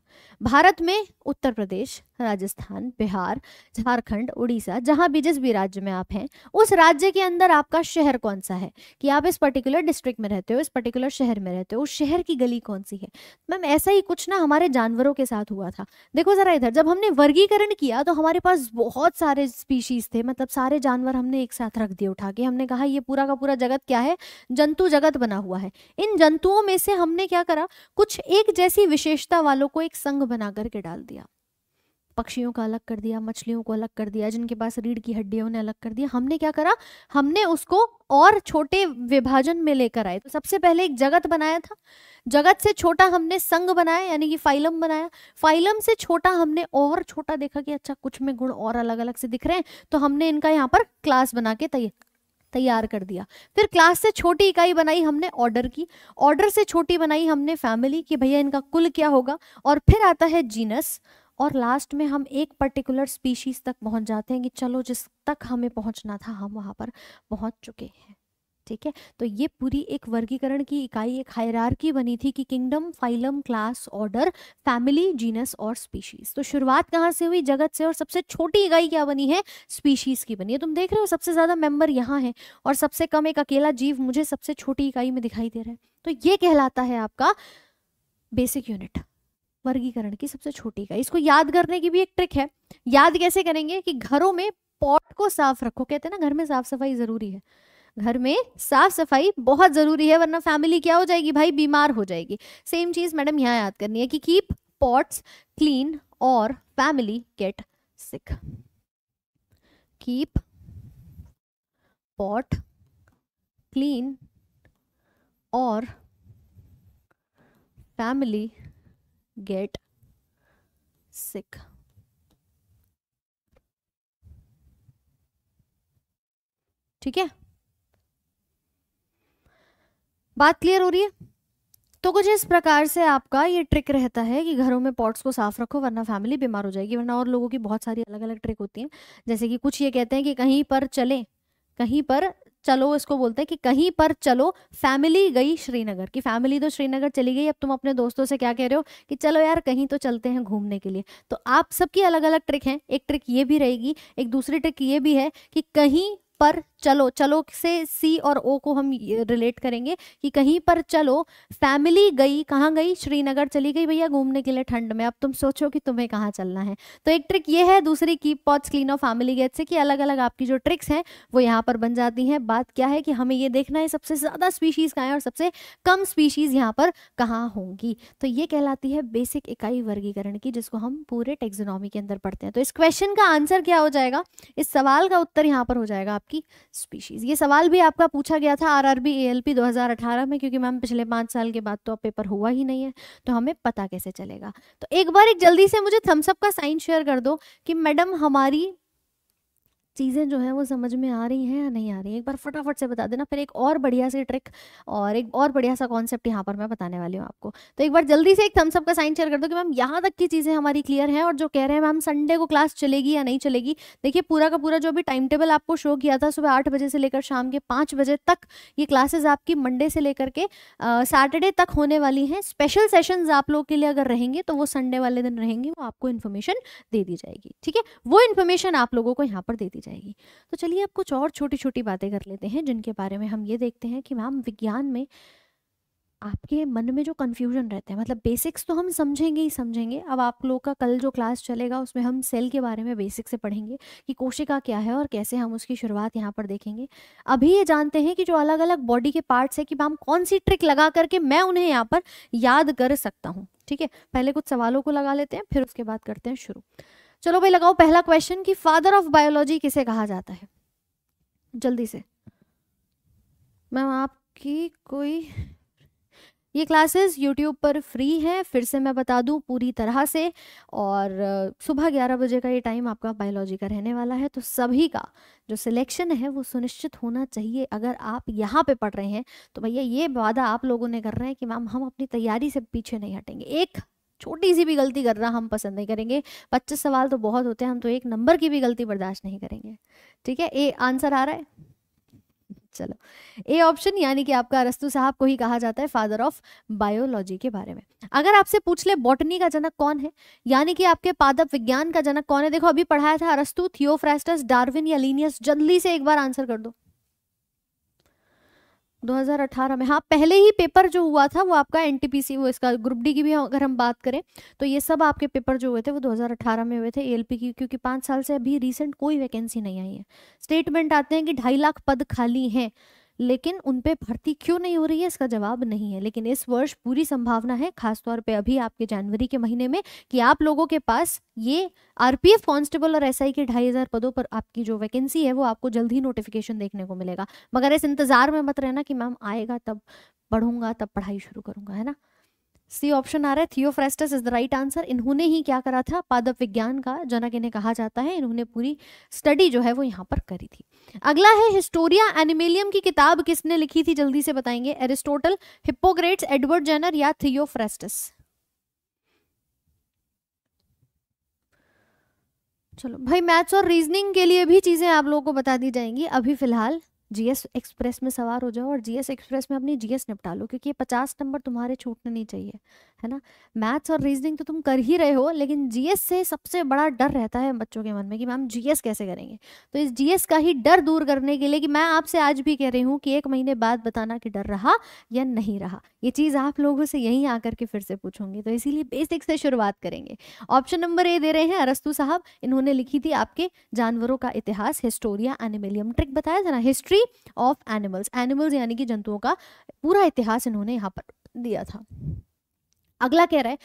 भारत में उत्तर प्रदेश राजस्थान बिहार झारखंड उड़ीसा जहां भी जिस भी राज्य में आप हैं उस राज्य के अंदर आपका शहर कौन सा है कि आप इस पर्टिकुलर डिस्ट्रिक्ट में रहते हो इस पर्टिकुलर शहर में रहते हो उस शहर की गली कौन सी है मैम ऐसा ही कुछ ना हमारे जानवरों के साथ हुआ था देखो जरा इधर जब हमने वर्गीकरण किया तो हमारे पास बहुत सारे स्पीशीज थे मतलब सारे जानवर हमने एक साथ रख दिए उठा के हमने कहा ये पूरा का पूरा जगत क्या है जंतु जगत बना हुआ है इन जंतुओं में से हमने क्या करा कुछ एक जैसी विशेषता वालों को एक संघ बना करके डाल दिया पक्षियों का अलग कर दिया मछलियों को अलग कर दिया जिनके पास रीढ़ की हड्डियों ने अलग कर दिया हमने क्या करा हमने उसको और छोटे विभाजन में लेकर आए तो सबसे पहले एक जगत बनाया था जगत से छोटा हमने संघ बनाया यानी कि फाइलम बनाया फाइलम से छोटा हमने और छोटा देखा कि अच्छा कुछ में गुण और अलग अलग से दिख रहे हैं तो हमने इनका यहाँ पर क्लास बना के तैयार कर दिया फिर क्लास से छोटी इकाई बनाई हमने ऑर्डर की ऑर्डर से छोटी बनाई हमने फैमिली कि भैया इनका कुल क्या होगा और फिर आता है जीनस और लास्ट में हम एक पर्टिकुलर स्पीशीज तक पहुंच जाते हैं कि चलो जिस तक हमें पहुंचना था हम वहां पर पहुंच चुके हैं ठीक है तो ये पूरी एक वर्गीकरण की इकाई एक हायरार्की बनी थी कि kingdom phylum class order family genus और स्पीशीज तो शुरुआत कहाँ से हुई जगत से और सबसे छोटी इकाई क्या बनी है स्पीशीज की बनी है तुम देख रहे हो सबसे ज्यादा मेंबर यहाँ है और सबसे कम एक अकेला जीव मुझे सबसे छोटी इकाई में दिखाई दे रहा है तो ये कहलाता है आपका बेसिक यूनिट वर्गीकरण की सबसे छोटी इकाई इसको याद करने की भी एक ट्रिक है याद कैसे करेंगे कि घरों में पॉट को साफ रखो कहते हैं ना घर में साफ सफाई जरूरी है घर में साफ सफाई बहुत ज़रूरी है वरना फैमिली क्या हो जाएगी भाई बीमार हो जाएगी सेम चीज़ मैडम यहाँ याद करनी है कि कीप पॉट्स क्लीन और family get sick keep pot clean और फैमिली गेट सिक ठीक है बात क्लियर हो रही है तो कुछ इस प्रकार से आपका ये ट्रिक रहता है कि घरों में पॉट्स को साफ रखो वरना फैमिली बीमार हो जाएगी वरना और लोगों की बहुत सारी अलग अलग ट्रिक होती हैं जैसे कि कुछ ये कहते हैं कि कहीं पर चले कहीं पर चलो इसको बोलते हैं कि कहीं पर चलो फैमिली गई श्रीनगर की फैमिली तो श्रीनगर चली गई अब तुम अपने दोस्तों से क्या कह रहे हो कि चलो यार कहीं तो चलते हैं घूमने के लिए तो आप सबकी अलग अलग ट्रिक हैं एक ट्रिक ये भी रहेगी एक दूसरी ट्रिक ये भी है कि कहीं पर चलो चलो से सी और ओ को हम रिलेट करेंगे कि कहीं पर चलो फैमिली गई कहाँ गई श्रीनगर चली गई भैया घूमने के लिए ठंड में अब तुम सोचो कि तुम्हें कहाँ चलना है तो एक ट्रिक ये है दूसरी keep pots clean of family get से कि अलग अलग आपकी जो ट्रिक्स हैं वो यहाँ पर बन जाती हैं बात क्या है कि हमें ये देखना है सबसे ज़्यादा स्पीशीज़ कहाँ है और सबसे कम स्पीशीज़ यहाँ पर कहाँ होंगी तो ये कहलाती है बेसिक इकाई वर्गीकरण की जिसको हम पूरे टेक्जोनॉमी के अंदर पढ़ते हैं तो इस क्वेश्चन का आंसर क्या हो जाएगा इस सवाल का उत्तर यहाँ पर हो जाएगा आपकी स्पीशीज़ ये सवाल भी आपका पूछा गया था आरआरबी एएलपी 2018 में क्योंकि मैम पिछले पाँच साल के बाद तो अब पेपर हुआ ही नहीं है तो हमें पता कैसे चलेगा तो एक बार एक जल्दी से मुझे थम्सअप का साइन शेयर कर दो कि मैडम हमारी चीज़ें जो है वो समझ में आ रही हैं या नहीं आ रही एक बार फटाफट से बता देना फिर एक और बढ़िया सी ट्रिक और एक और बढ़िया सा कॉन्सेप्ट यहाँ पर मैं बताने वाली हूँ आपको तो एक बार जल्दी से एक थम्सअप का साइन शेयर कर दो कि मैम यहाँ तक की चीज़ें हमारी क्लियर हैं और जो कह रहे हैं मैम संडे को क्लास चलेगी या नहीं चलेगी देखिए पूरा का पूरा जो भी टाइम टेबल आपको शो किया था सुबह आठ बजे से लेकर शाम के पाँच बजे तक ये क्लासेज आपकी मंडे से लेकर के सैटरडे तक होने वाली हैं स्पेशल सेशन आप लोग के लिए अगर रहेंगे तो वो संडे वाले दिन रहेंगे वो आपको इन्फॉर्मेशन दे दी जाएगी ठीक है वो इन्फॉर्मेशन आप लोगों को यहाँ पर दे दी जाएगी जाएगी तो चलिए अब कुछ और छोटी छोटी बातें कर लेते हैं जिनके बारे में हम ये देखते हैं कि मैम विज्ञान में आपके मन में जो कन्फ्यूजन रहते हैं मतलब बेसिक्स तो हम समझेंगे ही समझेंगे अब आप लोग का कल जो क्लास चलेगा उसमें हम सेल के बारे में बेसिक से पढ़ेंगे कि कोशिका क्या है और कैसे हम उसकी शुरुआत यहाँ पर देखेंगे अभी ये जानते हैं कि जो अलग अलग बॉडी के पार्ट्स हैं कि मैम कौन सी ट्रिक लगा करके मैं उन्हें यहाँ पर याद कर सकता हूँ ठीक है पहले कुछ सवालों को लगा लेते हैं फिर उसके बाद करते हैं शुरू चलो भाई लगाओ पहला क्वेश्चन कि फादर ऑफ बायोलॉजी किसे कहा जाता है जल्दी से मैम आपकी कोई ये क्लासेस यूट्यूब पर फ्री हैं फिर से मैं बता दूं पूरी तरह से और सुबह 11 बजे का ये टाइम आपका बायोलॉजी का रहने वाला है तो सभी का जो सिलेक्शन है वो सुनिश्चित होना चाहिए अगर आप यहाँ पे पढ़ रहे हैं तो भैया ये वादा आप लोगों ने कर रहे हैं कि मैम हम अपनी तैयारी से पीछे नहीं हटेंगे एक छोटी सी भी गलती करना हम पसंद नहीं करेंगे पच्चीस सवाल तो बहुत होते हैं हम तो एक नंबर की भी गलती बर्दाश्त नहीं करेंगे ठीक है ए आंसर आ रहा है चलो ए ऑप्शन यानी कि आपका अरस्तु साहब को ही कहा जाता है फादर ऑफ बायोलॉजी के बारे में अगर आपसे पूछ ले बॉटनी का जनक कौन है यानी कि आपके पादप विज्ञान का जनक कौन है देखो अभी पढ़ाया था अरस्तु थियोफ्रेस्टस डार्विन या लीनियस जल्दी से एक बार आंसर कर दो 2018 में हाँ पहले ही पेपर जो हुआ था वो आपका एनटीपीसी वो इसका ग्रुप डी की भी अगर हम बात करें तो ये सब आपके पेपर जो हुए थे वो 2018 में हुए थे एएलपी की क्योंकि पाँच साल से अभी रिसेंट कोई वैकेंसी नहीं आई है स्टेटमेंट आते हैं कि ढाई लाख पद खाली हैं लेकिन उन पे भर्ती क्यों नहीं हो रही है इसका जवाब नहीं है लेकिन इस वर्ष पूरी संभावना है खासतौर पे अभी आपके जनवरी के महीने में कि आप लोगों के पास ये आरपीएफ कांस्टेबल और एसआई के ढाई हजार पदों पर आपकी जो वैकेंसी है वो आपको जल्द ही नोटिफिकेशन देखने को मिलेगा मगर इस इंतजार में मत रहना कि मैम आएगा तब पढ़ूंगा तब पढ़ाई शुरू करूंगा है ना सी ऑप्शन आ रहा है Theophrastus is the right answer इन्होंने ही क्या करा था पादप विज्ञान का जनक इन्हें कहा जाता है इन्होंने पूरी स्टडी जो है वो यहाँ पर करी थी अगला है हिस्टोरिया एनिमेलियम की किताब किसने लिखी थी जल्दी से बताएंगे एरिस्टोटल हिप्पोग्रेट्स एडवर्ड जेनर या थियोफ्रेस्टस चलो भाई मैथ्स और रीजनिंग के लिए भी चीज़ें आप लोगों को बता दी जाएंगी अभी फिलहाल जीएस एक्सप्रेस में सवार हो जाओ और जीएस एक्सप्रेस में अपनी जीएस निपटा लो क्योंकि ये पचास नंबर तुम्हारे छूटने नहीं चाहिए है ना मैथ्स और रीजनिंग तो तुम कर ही रहे हो लेकिन जीएस से सबसे बड़ा डर रहता है बच्चों के मन में कि मैम जीएस कैसे करेंगे तो इस जीएस का ही डर दूर करने के लिए कि मैं आपसे आज भी कह रही हूँ कि एक महीने बाद बताना कि डर रहा या नहीं रहा ये चीज़ आप लोगों से यहीं आकर के फिर से पूछूंगी तो इसीलिए बेसिक से शुरुआत करेंगे ऑप्शन नंबर ए दे रहे हैं अरस्तु साहब इन्होंने लिखी थी आपके जानवरों का इतिहास हिस्टोरिया एनिमिलियम ट्रिक बताया था ना हिस्ट्री ऑफ एनिमल्स एनिमल्स यानी कि जंतुओं का पूरा इतिहास इन्होंने यहाँ पर दिया था अगला कह रहा है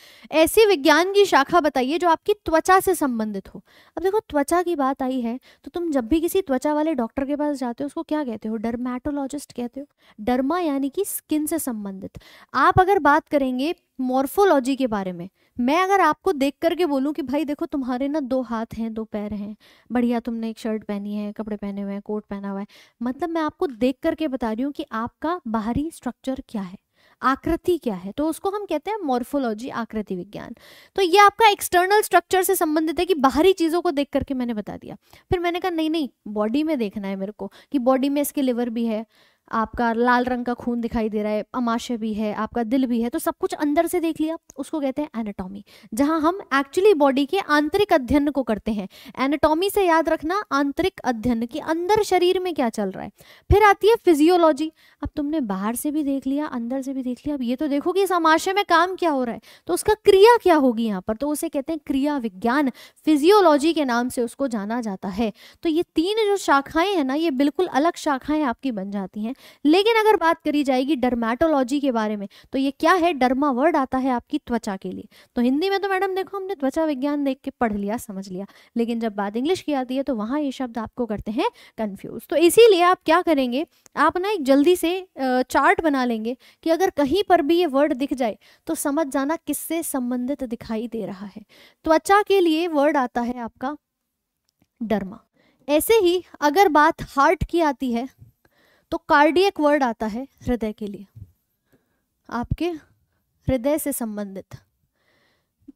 ऐसी विज्ञान की शाखा बताइए जो आपकी त्वचा से संबंधित हो अब देखो त्वचा की बात आई है तो तुम जब भी किसी त्वचा वाले डॉक्टर के पास जाते हो उसको क्या कहते हो डर्मेटोलॉजिस्ट कहते हो डर्मा यानी कि स्किन से संबंधित आप अगर बात करेंगे मॉर्फोलॉजी के बारे में मैं अगर आपको देख करके बोलूं कि भाई देखो तुम्हारे ना दो हाथ हैं दो पैर हैं बढ़िया तुमने एक शर्ट पहनी है कपड़े पहने हुए हैं कोट पहना हुआ है मतलब मैं आपको देख करके बता रही हूँ कि आपका बाहरी स्ट्रक्चर क्या है आकृति क्या है तो उसको हम कहते हैं मॉर्फोलॉजी आकृति विज्ञान तो ये आपका एक्सटर्नल स्ट्रक्चर से संबंधित है कि बाहरी चीज़ों को देख करके मैंने बता दिया फिर मैंने कहा नहीं नहीं बॉडी में देखना है मेरे को कि बॉडी में इसके लिवर भी है आपका लाल रंग का खून दिखाई दे रहा है अमाशय भी है आपका दिल भी है तो सब कुछ अंदर से देख लिया उसको कहते हैं एनाटॉमी जहां हम एक्चुअली बॉडी के आंतरिक अध्ययन को करते हैं एनाटॉमी से याद रखना आंतरिक अध्ययन कि अंदर शरीर में क्या चल रहा है फिर आती है फिजियोलॉजी अब तुमने बाहर से भी देख लिया अंदर से भी देख लिया अब ये तो देखो कि इस अमाशय में काम क्या हो रहा है तो उसका क्रिया क्या होगी यहाँ पर तो उसे कहते हैं क्रिया विज्ञान फिजियोलॉजी के नाम से उसको जाना जाता है तो ये तीन जो शाखाएं हैं ना ये बिल्कुल अलग शाखाएं आपकी बन जाती हैं हैं लेकिन अगर बात करी जाएगी डर्माटोलॉजी के बारे में तो ये क्या है डर्मा वर्ड आता है आपकी त्वचा के लिए तो हिंदी में तो मैडम देखो हमने त्वचा विज्ञान देख के पढ़ लिया समझ लिया लेकिन जब बात इंग्लिश की आती है तो वहाँ ये शब्द आपको करते हैं कन्फ्यूज तो इसीलिए आप क्या करेंगे आप ना एक जल्दी से चार्ट बना लेंगे कि अगर कहीं पर भी ये वर्ड दिख जाए तो समझ जाना किससे संबंधित दिखाई दे रहा है त्वचा के लिए वर्ड आता है आपका डर्मा ऐसे ही अगर बात हार्ट की आती है तो कार्डियक वर्ड आता है हृदय के लिए आपके हृदय से संबंधित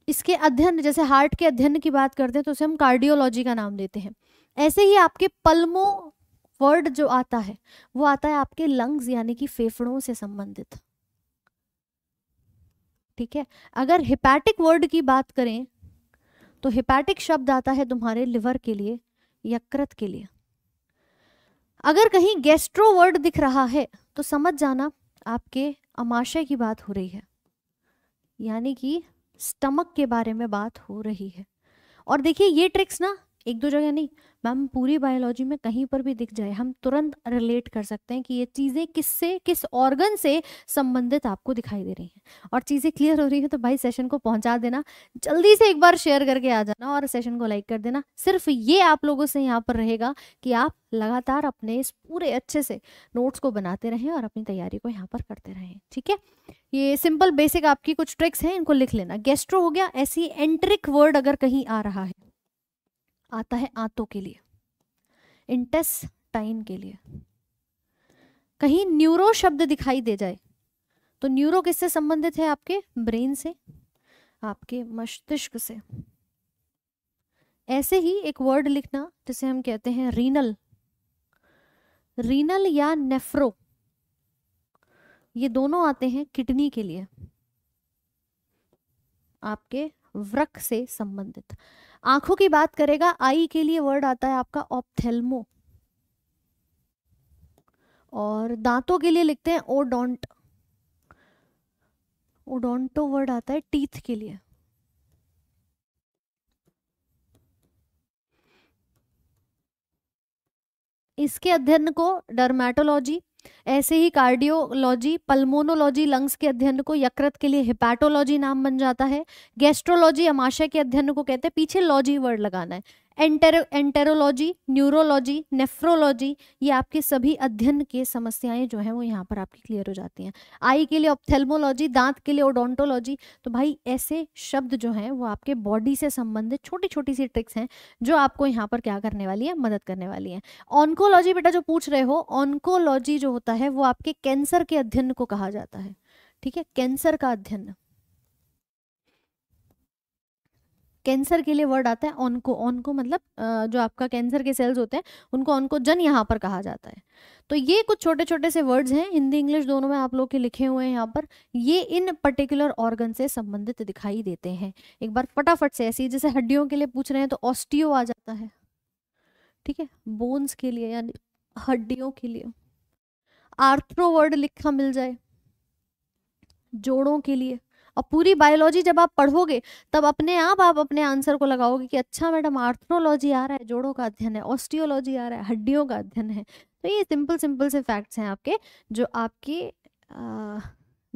इसके अध्ययन जैसे हार्ट के अध्ययन की बात करते हैं तो उसे हम कार्डियोलॉजी का नाम देते हैं ऐसे ही आपके पल्मो वर्ड जो आता है वो आता है आपके लंग्स यानी कि फेफड़ों से संबंधित ठीक है अगर हिपैटिक वर्ड की बात करें तो हिपैटिक शब्द आता है तुम्हारे लिवर के लिए यकृत के लिए अगर कहीं गेस्ट्रो वर्ड दिख रहा है तो समझ जाना आपके अमाशय की बात हो रही है यानी कि स्टमक के बारे में बात हो रही है और देखिए ये ट्रिक्स ना एक दो जगह नहीं मैम पूरी बायोलॉजी में कहीं पर भी दिख जाए हम तुरंत रिलेट कर सकते हैं कि ये चीज़ें किससे किस ऑर्गन से संबंधित आपको दिखाई दे रही हैं और चीज़ें क्लियर हो रही हैं तो भाई सेशन को पहुंचा देना जल्दी से एक बार शेयर करके आ जाना और सेशन को लाइक कर देना सिर्फ ये आप लोगों से यहाँ पर रहेगा कि आप लगातार अपने इस पूरे अच्छे से नोट्स को बनाते रहें और अपनी तैयारी को यहाँ पर करते रहें ठीक है ये सिंपल बेसिक आपकी कुछ ट्रिक्स हैं इनको लिख लेना गेस्ट्रो हो गया ऐसी एंट्रिक वर्ड अगर कहीं आ रहा है आता है आंतों के लिए इंटेस्टाइन के लिए कहीं न्यूरो शब्द दिखाई दे जाए तो न्यूरो किससे संबंधित है आपके ब्रेन से आपके मस्तिष्क से ऐसे ही एक वर्ड लिखना जिसे हम कहते हैं रीनल रीनल या नेफ्रो ये दोनों आते हैं किडनी के लिए आपके वृक से संबंधित आंखों की बात करेगा आई के लिए वर्ड आता है आपका ऑप्थेलमो और दांतों के लिए लिखते हैं ओडोंट ओडोंटो वर्ड आता है टीथ के लिए इसके अध्ययन को डर्मेटोलॉजी ऐसे ही कार्डियोलॉजी पल्मोनोलॉजी लंग्स के अध्ययन को यकृत के लिए हिपैटोलॉजी नाम बन जाता है गैस्ट्रोलॉजी अमाशय के अध्ययन को कहते हैं पीछे लॉजी वर्ड लगाना है एंटर एंटेरोलॉजी न्यूरोलॉजी नेफ्रोलॉजी ये आपके सभी अध्ययन के समस्याएं जो हैं वो यहाँ पर आपकी क्लियर हो जाती हैं आई के लिए ऑप्थेल्मोलॉजी दांत के लिए ओडोंटोलॉजी तो भाई ऐसे शब्द जो हैं वो आपके बॉडी से संबंधित छोटी छोटी सी ट्रिक्स हैं जो आपको यहाँ पर क्या करने वाली है मदद करने वाली है ऑनकोलॉजी बेटा जो पूछ रहे हो ऑनकोलॉजी जो होता है वो आपके कैंसर के अध्ययन को कहा जाता है ठीक है कैंसर का अध्ययन कैंसर के लिए वर्ड आता है ऑनको ऑनको मतलब जो आपका कैंसर के सेल्स होते हैं उनको ऑनको जन यहाँ पर कहा जाता है तो ये कुछ छोटे छोटे से वर्ड्स हैं हिंदी इंग्लिश दोनों में आप लोग के लिखे हुए हैं यहाँ पर ये इन पर्टिकुलर ऑर्गन से संबंधित दिखाई देते हैं एक बार फटाफट से ऐसी जैसे हड्डियों के लिए पूछ रहे हैं तो ऑस्टियो आ जाता है ठीक है बोन्स के लिए यानी हड्डियों के लिए आर्थ्रो वर्ड लिखा मिल जाए जोड़ों के लिए और पूरी बायोलॉजी जब आप पढ़ोगे तब अपने आप आप अपने आंसर को लगाओगे कि अच्छा मैडम आर्थ्रोलॉजी आ रहा है जोड़ों का अध्ययन है ऑस्टियोलॉजी आ रहा है हड्डियों का अध्ययन है तो ये सिंपल सिंपल से फैक्ट्स हैं आपके जो आपकी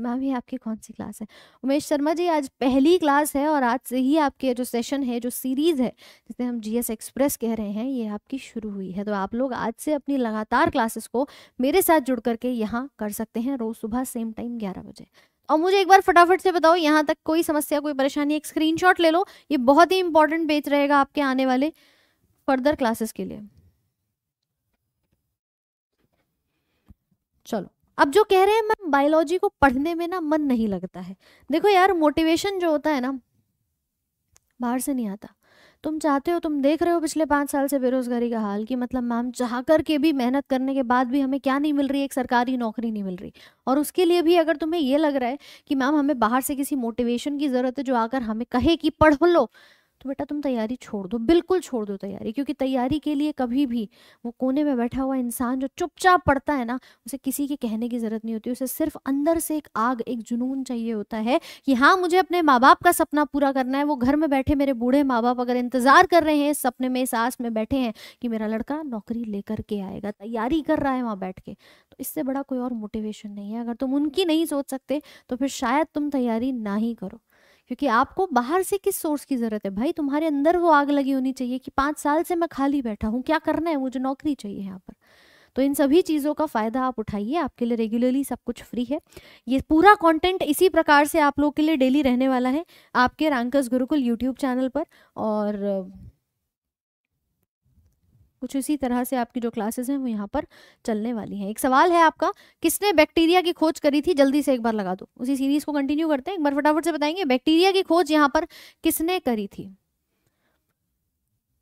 मैम ये आपकी कौन सी क्लास है उमेश शर्मा जी आज पहली क्लास है और आज से ही आपके जो सेशन है जो सीरीज़ है जिसे हम जीएस एक्सप्रेस कह रहे हैं ये आपकी शुरू हुई है तो आप लोग आज से अपनी लगातार क्लासेस को मेरे साथ जुड़ करके यहाँ कर सकते हैं रोज़ सुबह सेम टाइम ग्यारह बजे और मुझे एक बार फटाफट से बताओ यहाँ तक कोई समस्या कोई परेशानी एक स्क्रीन ले लो ये बहुत ही इंपॉर्टेंट पेज रहेगा आपके आने वाले फर्दर क्लासेस के लिए चलो अब जो कह रहे हैं मैम बायोलॉजी को पढ़ने में ना मन नहीं लगता है देखो यार मोटिवेशन जो होता है ना बाहर से नहीं आता तुम चाहते हो तुम देख रहे हो पिछले पाँच साल से बेरोजगारी का हाल कि मतलब मैम चाह कर के भी मेहनत करने के बाद भी हमें क्या नहीं मिल रही एक सरकारी नौकरी नहीं मिल रही और उसके लिए भी अगर तुम्हें ये लग रहा है कि मैम हमें बाहर से किसी मोटिवेशन की ज़रूरत है जो आकर हमें कहे कि पढ़ लो तो बेटा तुम तैयारी छोड़ दो बिल्कुल छोड़ दो तैयारी क्योंकि तैयारी के लिए कभी भी वो कोने में बैठा हुआ इंसान जो चुपचाप पड़ता है ना उसे किसी के कहने की ज़रूरत नहीं होती उसे सिर्फ अंदर से एक आग एक जुनून चाहिए होता है कि हाँ मुझे अपने माँ बाप का सपना पूरा करना है वो घर में बैठे मेरे बूढ़े माँ बाप अगर इंतज़ार कर रहे हैं इस सपने में इस आस में बैठे हैं कि मेरा लड़का नौकरी लेकर के आएगा तैयारी कर रहा है वहाँ बैठ के तो इससे बड़ा कोई और मोटिवेशन नहीं है अगर तुम उनकी नहीं सोच सकते तो फिर शायद तुम तैयारी ना ही करो क्योंकि आपको बाहर से किस सोर्स की जरूरत है भाई तुम्हारे अंदर वो आग लगी होनी चाहिए कि पाँच साल से मैं खाली बैठा हूँ क्या करना है मुझे नौकरी चाहिए यहाँ पर तो इन सभी चीज़ों का फ़ायदा आप उठाइए आपके लिए रेगुलरली सब कुछ फ्री है ये पूरा कंटेंट इसी प्रकार से आप लोग के लिए डेली रहने वाला है आपके रैंकर्स गुरुकुल यूट्यूब चैनल पर और कुछ इसी तरह से आपकी जो क्लासेस हैं वो यहाँ पर चलने वाली हैं एक सवाल है आपका किसने बैक्टीरिया की खोज करी थी जल्दी से एक बार लगा दो उसी सीरीज को कंटिन्यू करते हैं एक बार फटाफट से बताएंगे बैक्टीरिया की खोज यहाँ पर किसने करी थी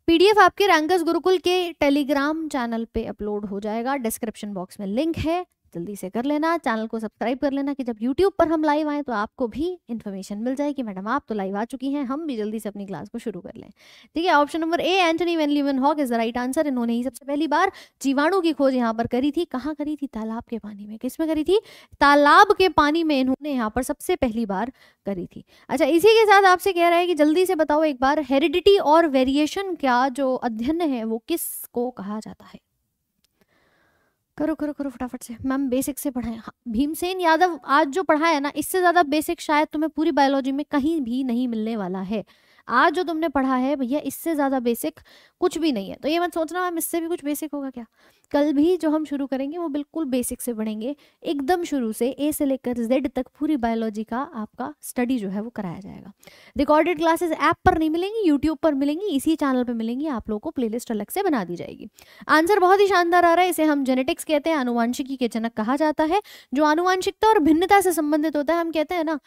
पीडीएफ आपके रैंकस गुरुकुल के टेलीग्राम चैनल पे अपलोड हो जाएगा डिस्क्रिप्शन बॉक्स में लिंक है जल्दी से कर लेना चैनल को सब्सक्राइब कर लेना कि जब यूट्यूब पर हम लाइव आए तो आपको भी इन्फॉर्मेशन मिल जाए कि मैडम आप तो लाइव आ चुकी हैं हम भी जल्दी से अपनी क्लास को शुरू कर लें ठीक है option number A Antonie van Leeuwenhoek is the right answer इन्होंने ही सबसे पहली बार जीवाणु की खोज यहाँ पर करी थी कहाँ करी थी तालाब के पानी में किसमें करी थी तालाब के पानी में इन्होंने यहाँ पर सबसे पहली बार करी थी अच्छा इसी के साथ आपसे कह रहा है कि जल्दी से बताओ एक बार हेरिडिटी और वेरिएशन का जो अध्ययन है वो किस को कहा जाता है करो करो करो फटाफट से मैम बेसिक से पढ़ाएं हाँ, भीमसेन यादव आज जो पढ़ाया ना इससे ज्यादा बेसिक शायद तुम्हें पूरी बायोलॉजी में कहीं भी नहीं मिलने वाला है आज जो तुमने पढ़ा है भैया इससे ज़्यादा बेसिक कुछ भी नहीं है तो ये मत सोचना मैम इससे भी कुछ बेसिक होगा क्या कल भी जो हम शुरू करेंगे वो बिल्कुल बेसिक से पढ़ेंगे एकदम शुरू से ए से लेकर जेड तक पूरी बायोलॉजी का आपका स्टडी जो है वो कराया जाएगा रिकॉर्डेड क्लासेस ऐप पर नहीं मिलेंगी यूट्यूब पर मिलेंगी इसी चैनल पर मिलेंगी आप लोगों को प्लेलिस्ट अलग से बना दी जाएगी आंसर बहुत ही शानदार आ रहा है इसे हम जेनेटिक्स कहते हैं अनुवांशिकी के जनक कहा जाता है जो अनुवांशिकता और भिन्नता से संबंधित होता है हम कहते हैं ना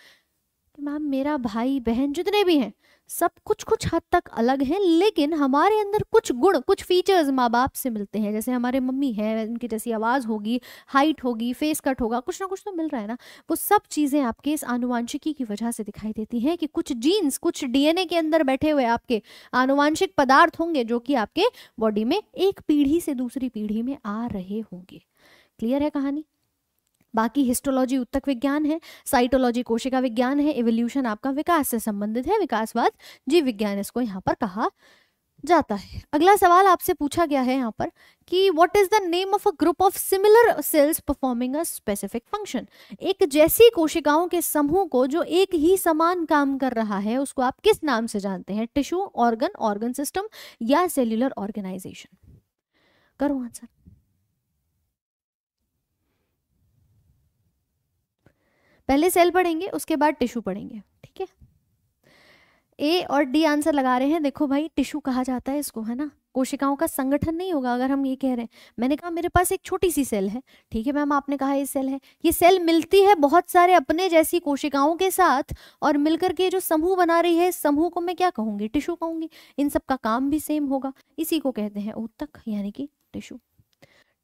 मैम मेरा भाई बहन जितने भी हैं सब कुछ कुछ हद तक अलग हैं लेकिन हमारे अंदर कुछ गुण कुछ फीचर्स माँ बाप से मिलते हैं जैसे हमारे मम्मी है उनकी जैसी आवाज़ होगी हाइट होगी फेस कट होगा कुछ ना कुछ तो मिल रहा है ना वो सब चीज़ें आपके इस आनुवांशिकी की वजह से दिखाई देती हैं कि कुछ जीन्स कुछ डीएनए के अंदर बैठे हुए आपके आनुवांशिक पदार्थ होंगे जो कि आपके बॉडी में एक पीढ़ी से दूसरी पीढ़ी में आ रहे होंगे क्लियर है कहानी बाकी हिस्टोलॉजी उत्तक विज्ञान है साइटोलॉजी कोशिका विज्ञान है एवोल्यूशन आपका विकास से संबंधित है विकासवाद जीव विज्ञान इसको यहाँ पर कहा जाता है अगला सवाल आपसे पूछा गया है यहाँ पर कि what is the name of a group of similar cells performing a specific function एक जैसी कोशिकाओं के समूह को जो एक ही समान काम कर रहा है उसको आप किस नाम से जानते हैं टिश्यू ऑर्गन ऑर्गन सिस्टम या सेल्यूलर ऑर्गेनाइजेशन करो आंसर पहले सेल पढ़ेंगे उसके बाद टिश्यू पढ़ेंगे ठीक है ए और डी आंसर लगा रहे हैं देखो भाई टिश्यू कहा जाता है इसको है ना कोशिकाओं का संगठन नहीं होगा अगर हम ये कह रहे हैं मैंने कहा मेरे पास एक छोटी सी सेल है ठीक है मैम आपने कहा ये सेल है ये सेल मिलती है बहुत सारे अपने जैसी कोशिकाओं के साथ और मिलकर के जो समूह बना रही है समूह को मैं क्या कहूंगी टिश्यू कहूंगी इन सब का काम भी सेम होगा इसी को कहते हैं ऊतक यानी कि टिश्यू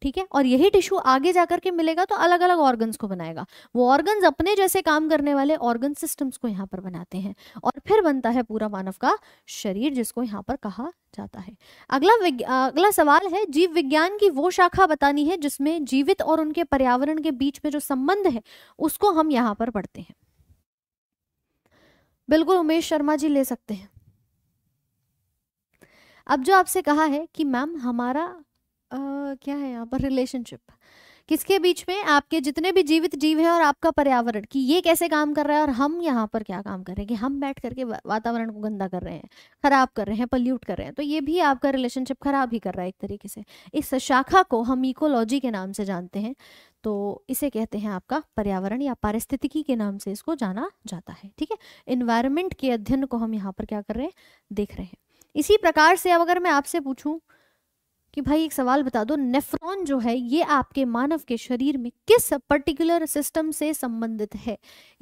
ठीक है और यही टिश्यू आगे जाकर के मिलेगा तो अलग अलग ऑर्गन्स को बनाएगा वो ऑर्गन्स अपने जैसे काम करने वाले ऑर्गन सिस्टम्स को यहाँ पर बनाते हैं और फिर बनता है पूरा मानव का शरीर जिसको यहाँ पर कहा जाता है अगला अगला सवाल है जीव विज्ञान की वो शाखा बतानी है जिसमें जीवित और उनके पर्यावरण के बीच में जो संबंध है उसको हम यहाँ पर पढ़ते हैं बिल्कुल उमेश शर्मा जी ले सकते हैं अब जो आपसे कहा है कि मैम हमारा क्या है यहाँ पर रिलेशनशिप किसके बीच में आपके जितने भी जीवित जीव है और आपका पर्यावरण कि ये कैसे काम कर रहा है और हम यहाँ पर क्या काम कर रहे हैं कि हम बैठ करके वातावरण को गंदा कर रहे हैं खराब कर रहे हैं पल्यूट कर रहे हैं तो ये भी आपका रिलेशनशिप खराब ही कर रहा है एक तरीके से इस शाखा को हम इकोलॉजी के नाम से जानते हैं तो इसे कहते हैं आपका पर्यावरण या पारिस्थितिकी के नाम से इसको जाना जाता है ठीक है इन्वायरमेंट के अध्ययन को हम यहाँ पर क्या कर रहे हैं देख रहे हैं इसी प्रकार से अब अगर मैं आपसे पूछूँ कि भाई एक सवाल बता दो नेफ्रॉन जो है ये आपके मानव के शरीर में किस पर्टिकुलर सिस्टम से संबंधित है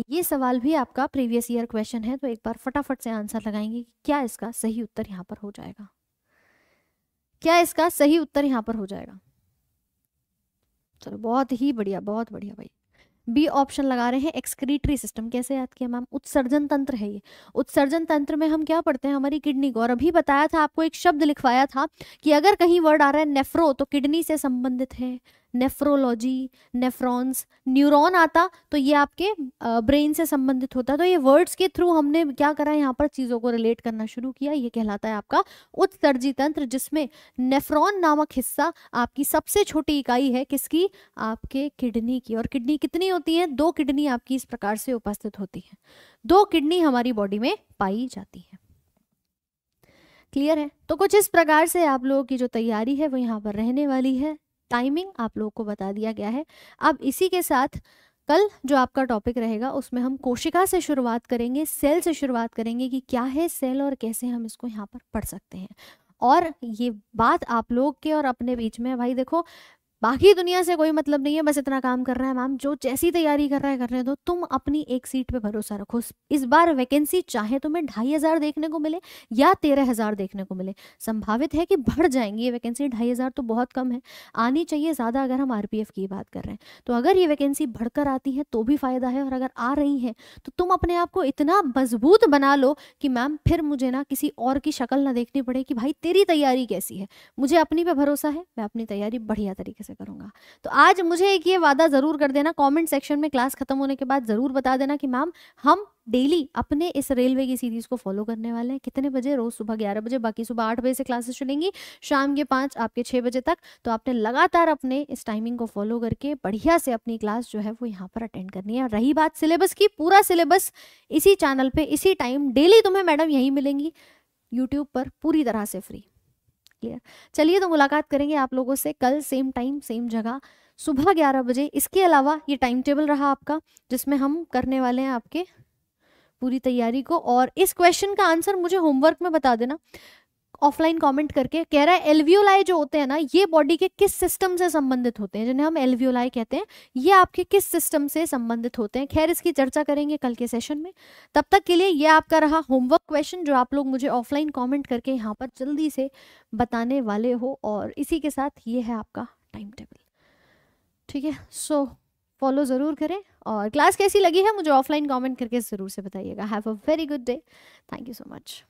ये सवाल भी आपका प्रीवियस ईयर क्वेश्चन है तो एक बार फटाफट से आंसर लगाएंगे कि क्या इसका सही उत्तर यहाँ पर हो जाएगा क्या इसका सही उत्तर यहाँ पर हो जाएगा चलो बहुत ही बढ़िया बहुत बढ़िया भाई बी ऑप्शन लगा रहे हैं एक्सक्रीटरी सिस्टम कैसे याद किया मैम उत्सर्जन तंत्र है ये उत्सर्जन तंत्र में हम क्या पढ़ते हैं हमारी किडनी को और अभी बताया था आपको एक शब्द लिखवाया था कि अगर कहीं वर्ड आ रहा है नेफ्रो तो किडनी से संबंधित है नेफ्रोलॉजी नेफ्रॉन्स न्यूरॉन आता तो ये आपके ब्रेन से संबंधित होता है तो ये वर्ड्स के थ्रू हमने क्या करा यहाँ पर चीज़ों को रिलेट करना शुरू किया ये कहलाता है आपका उत्सर्जी तंत्र जिसमें नेफ्रॉन नामक हिस्सा आपकी सबसे छोटी इकाई है किसकी आपके किडनी की और किडनी कितनी होती है दो किडनी आपकी इस प्रकार से उपस्थित होती है दो किडनी हमारी बॉडी में पाई जाती है क्लियर है तो कुछ इस प्रकार से आप लोगों की जो तैयारी है वो यहाँ पर रहने वाली है टाइमिंग आप लोगों को बता दिया गया है अब इसी के साथ कल जो आपका टॉपिक रहेगा उसमें हम कोशिका से शुरुआत करेंगे सेल से शुरुआत करेंगे कि क्या है सेल और कैसे हम इसको यहाँ पर पढ़ सकते हैं और ये बात आप लोग के और अपने बीच में भाई देखो बाकी दुनिया से कोई मतलब नहीं है बस इतना काम कर रहा है मैम जो जैसी तैयारी कर रहा है करने दो तो तुम अपनी एक सीट पे भरोसा रखो इस बार वैकेंसी चाहे तुम्हें ढाई हजार देखने को मिले या तेरह हजार देखने को मिले संभावित है कि बढ़ जाएंगी ये वैकेंसी ढाई हजार तो बहुत कम है आनी चाहिए ज़्यादा अगर हम आरपीएफ की बात कर रहे हैं तो अगर ये वैकेंसी बढ़कर आती है तो भी फ़ायदा है और अगर आ रही है तो तुम अपने आप को इतना मजबूत बना लो कि मैम फिर मुझे ना किसी और की शक्ल ना देखनी पड़े कि भाई तेरी तैयारी कैसी है मुझे अपनी पे भरोसा है मैं अपनी तैयारी बढ़िया तरीके से कैसे करूंगा तो आज मुझे एक ये वादा ज़रूर कर देना कमेंट सेक्शन में क्लास खत्म होने के बाद ज़रूर बता देना कि मैम हम डेली अपने इस रेलवे की सीरीज़ को फॉलो करने वाले हैं कितने बजे रोज़ सुबह ग्यारह बजे बाकी सुबह आठ बजे से क्लासेस चलेंगी शाम के पांच आपके छह बजे तक तो आपने लगातार अपने इस टाइमिंग को फॉलो करके बढ़िया से अपनी क्लास जो है वो यहाँ पर अटेंड करनी है और रही बात सिलेबस की पूरा सिलेबस इसी चैनल पर इसी टाइम डेली तुम्हें मैडम यही मिलेंगी यूट्यूब पर पूरी तरह से फ्री क्लियर चलिए तो मुलाकात करेंगे आप लोगों से कल सेम टाइम सेम जगह सुबह ग्यारह बजे इसके अलावा ये टाइम टेबल रहा आपका जिसमें हम करने वाले हैं आपके पूरी तैयारी को और इस क्वेश्चन का आंसर मुझे होमवर्क में बता देना ऑफलाइन कमेंट करके कह रहा है एल्वियोलाई जो होते हैं ना ये बॉडी के किस सिस्टम से संबंधित होते हैं जिन्हें हम एल्वियोलाई कहते हैं ये आपके किस सिस्टम से संबंधित होते हैं खैर इसकी चर्चा करेंगे कल के सेशन में तब तक के लिए ये आपका रहा होमवर्क क्वेश्चन जो आप लोग मुझे ऑफलाइन कॉमेंट करके यहाँ पर जल्दी से बताने वाले हो और इसी के साथ ये है आपका टाइम टेबल ठीक है सो फॉलो ज़रूर करें और क्लास कैसी लगी है मुझे ऑफलाइन कमेंट करके ज़रूर से बताइएगा have a very good day thank you so much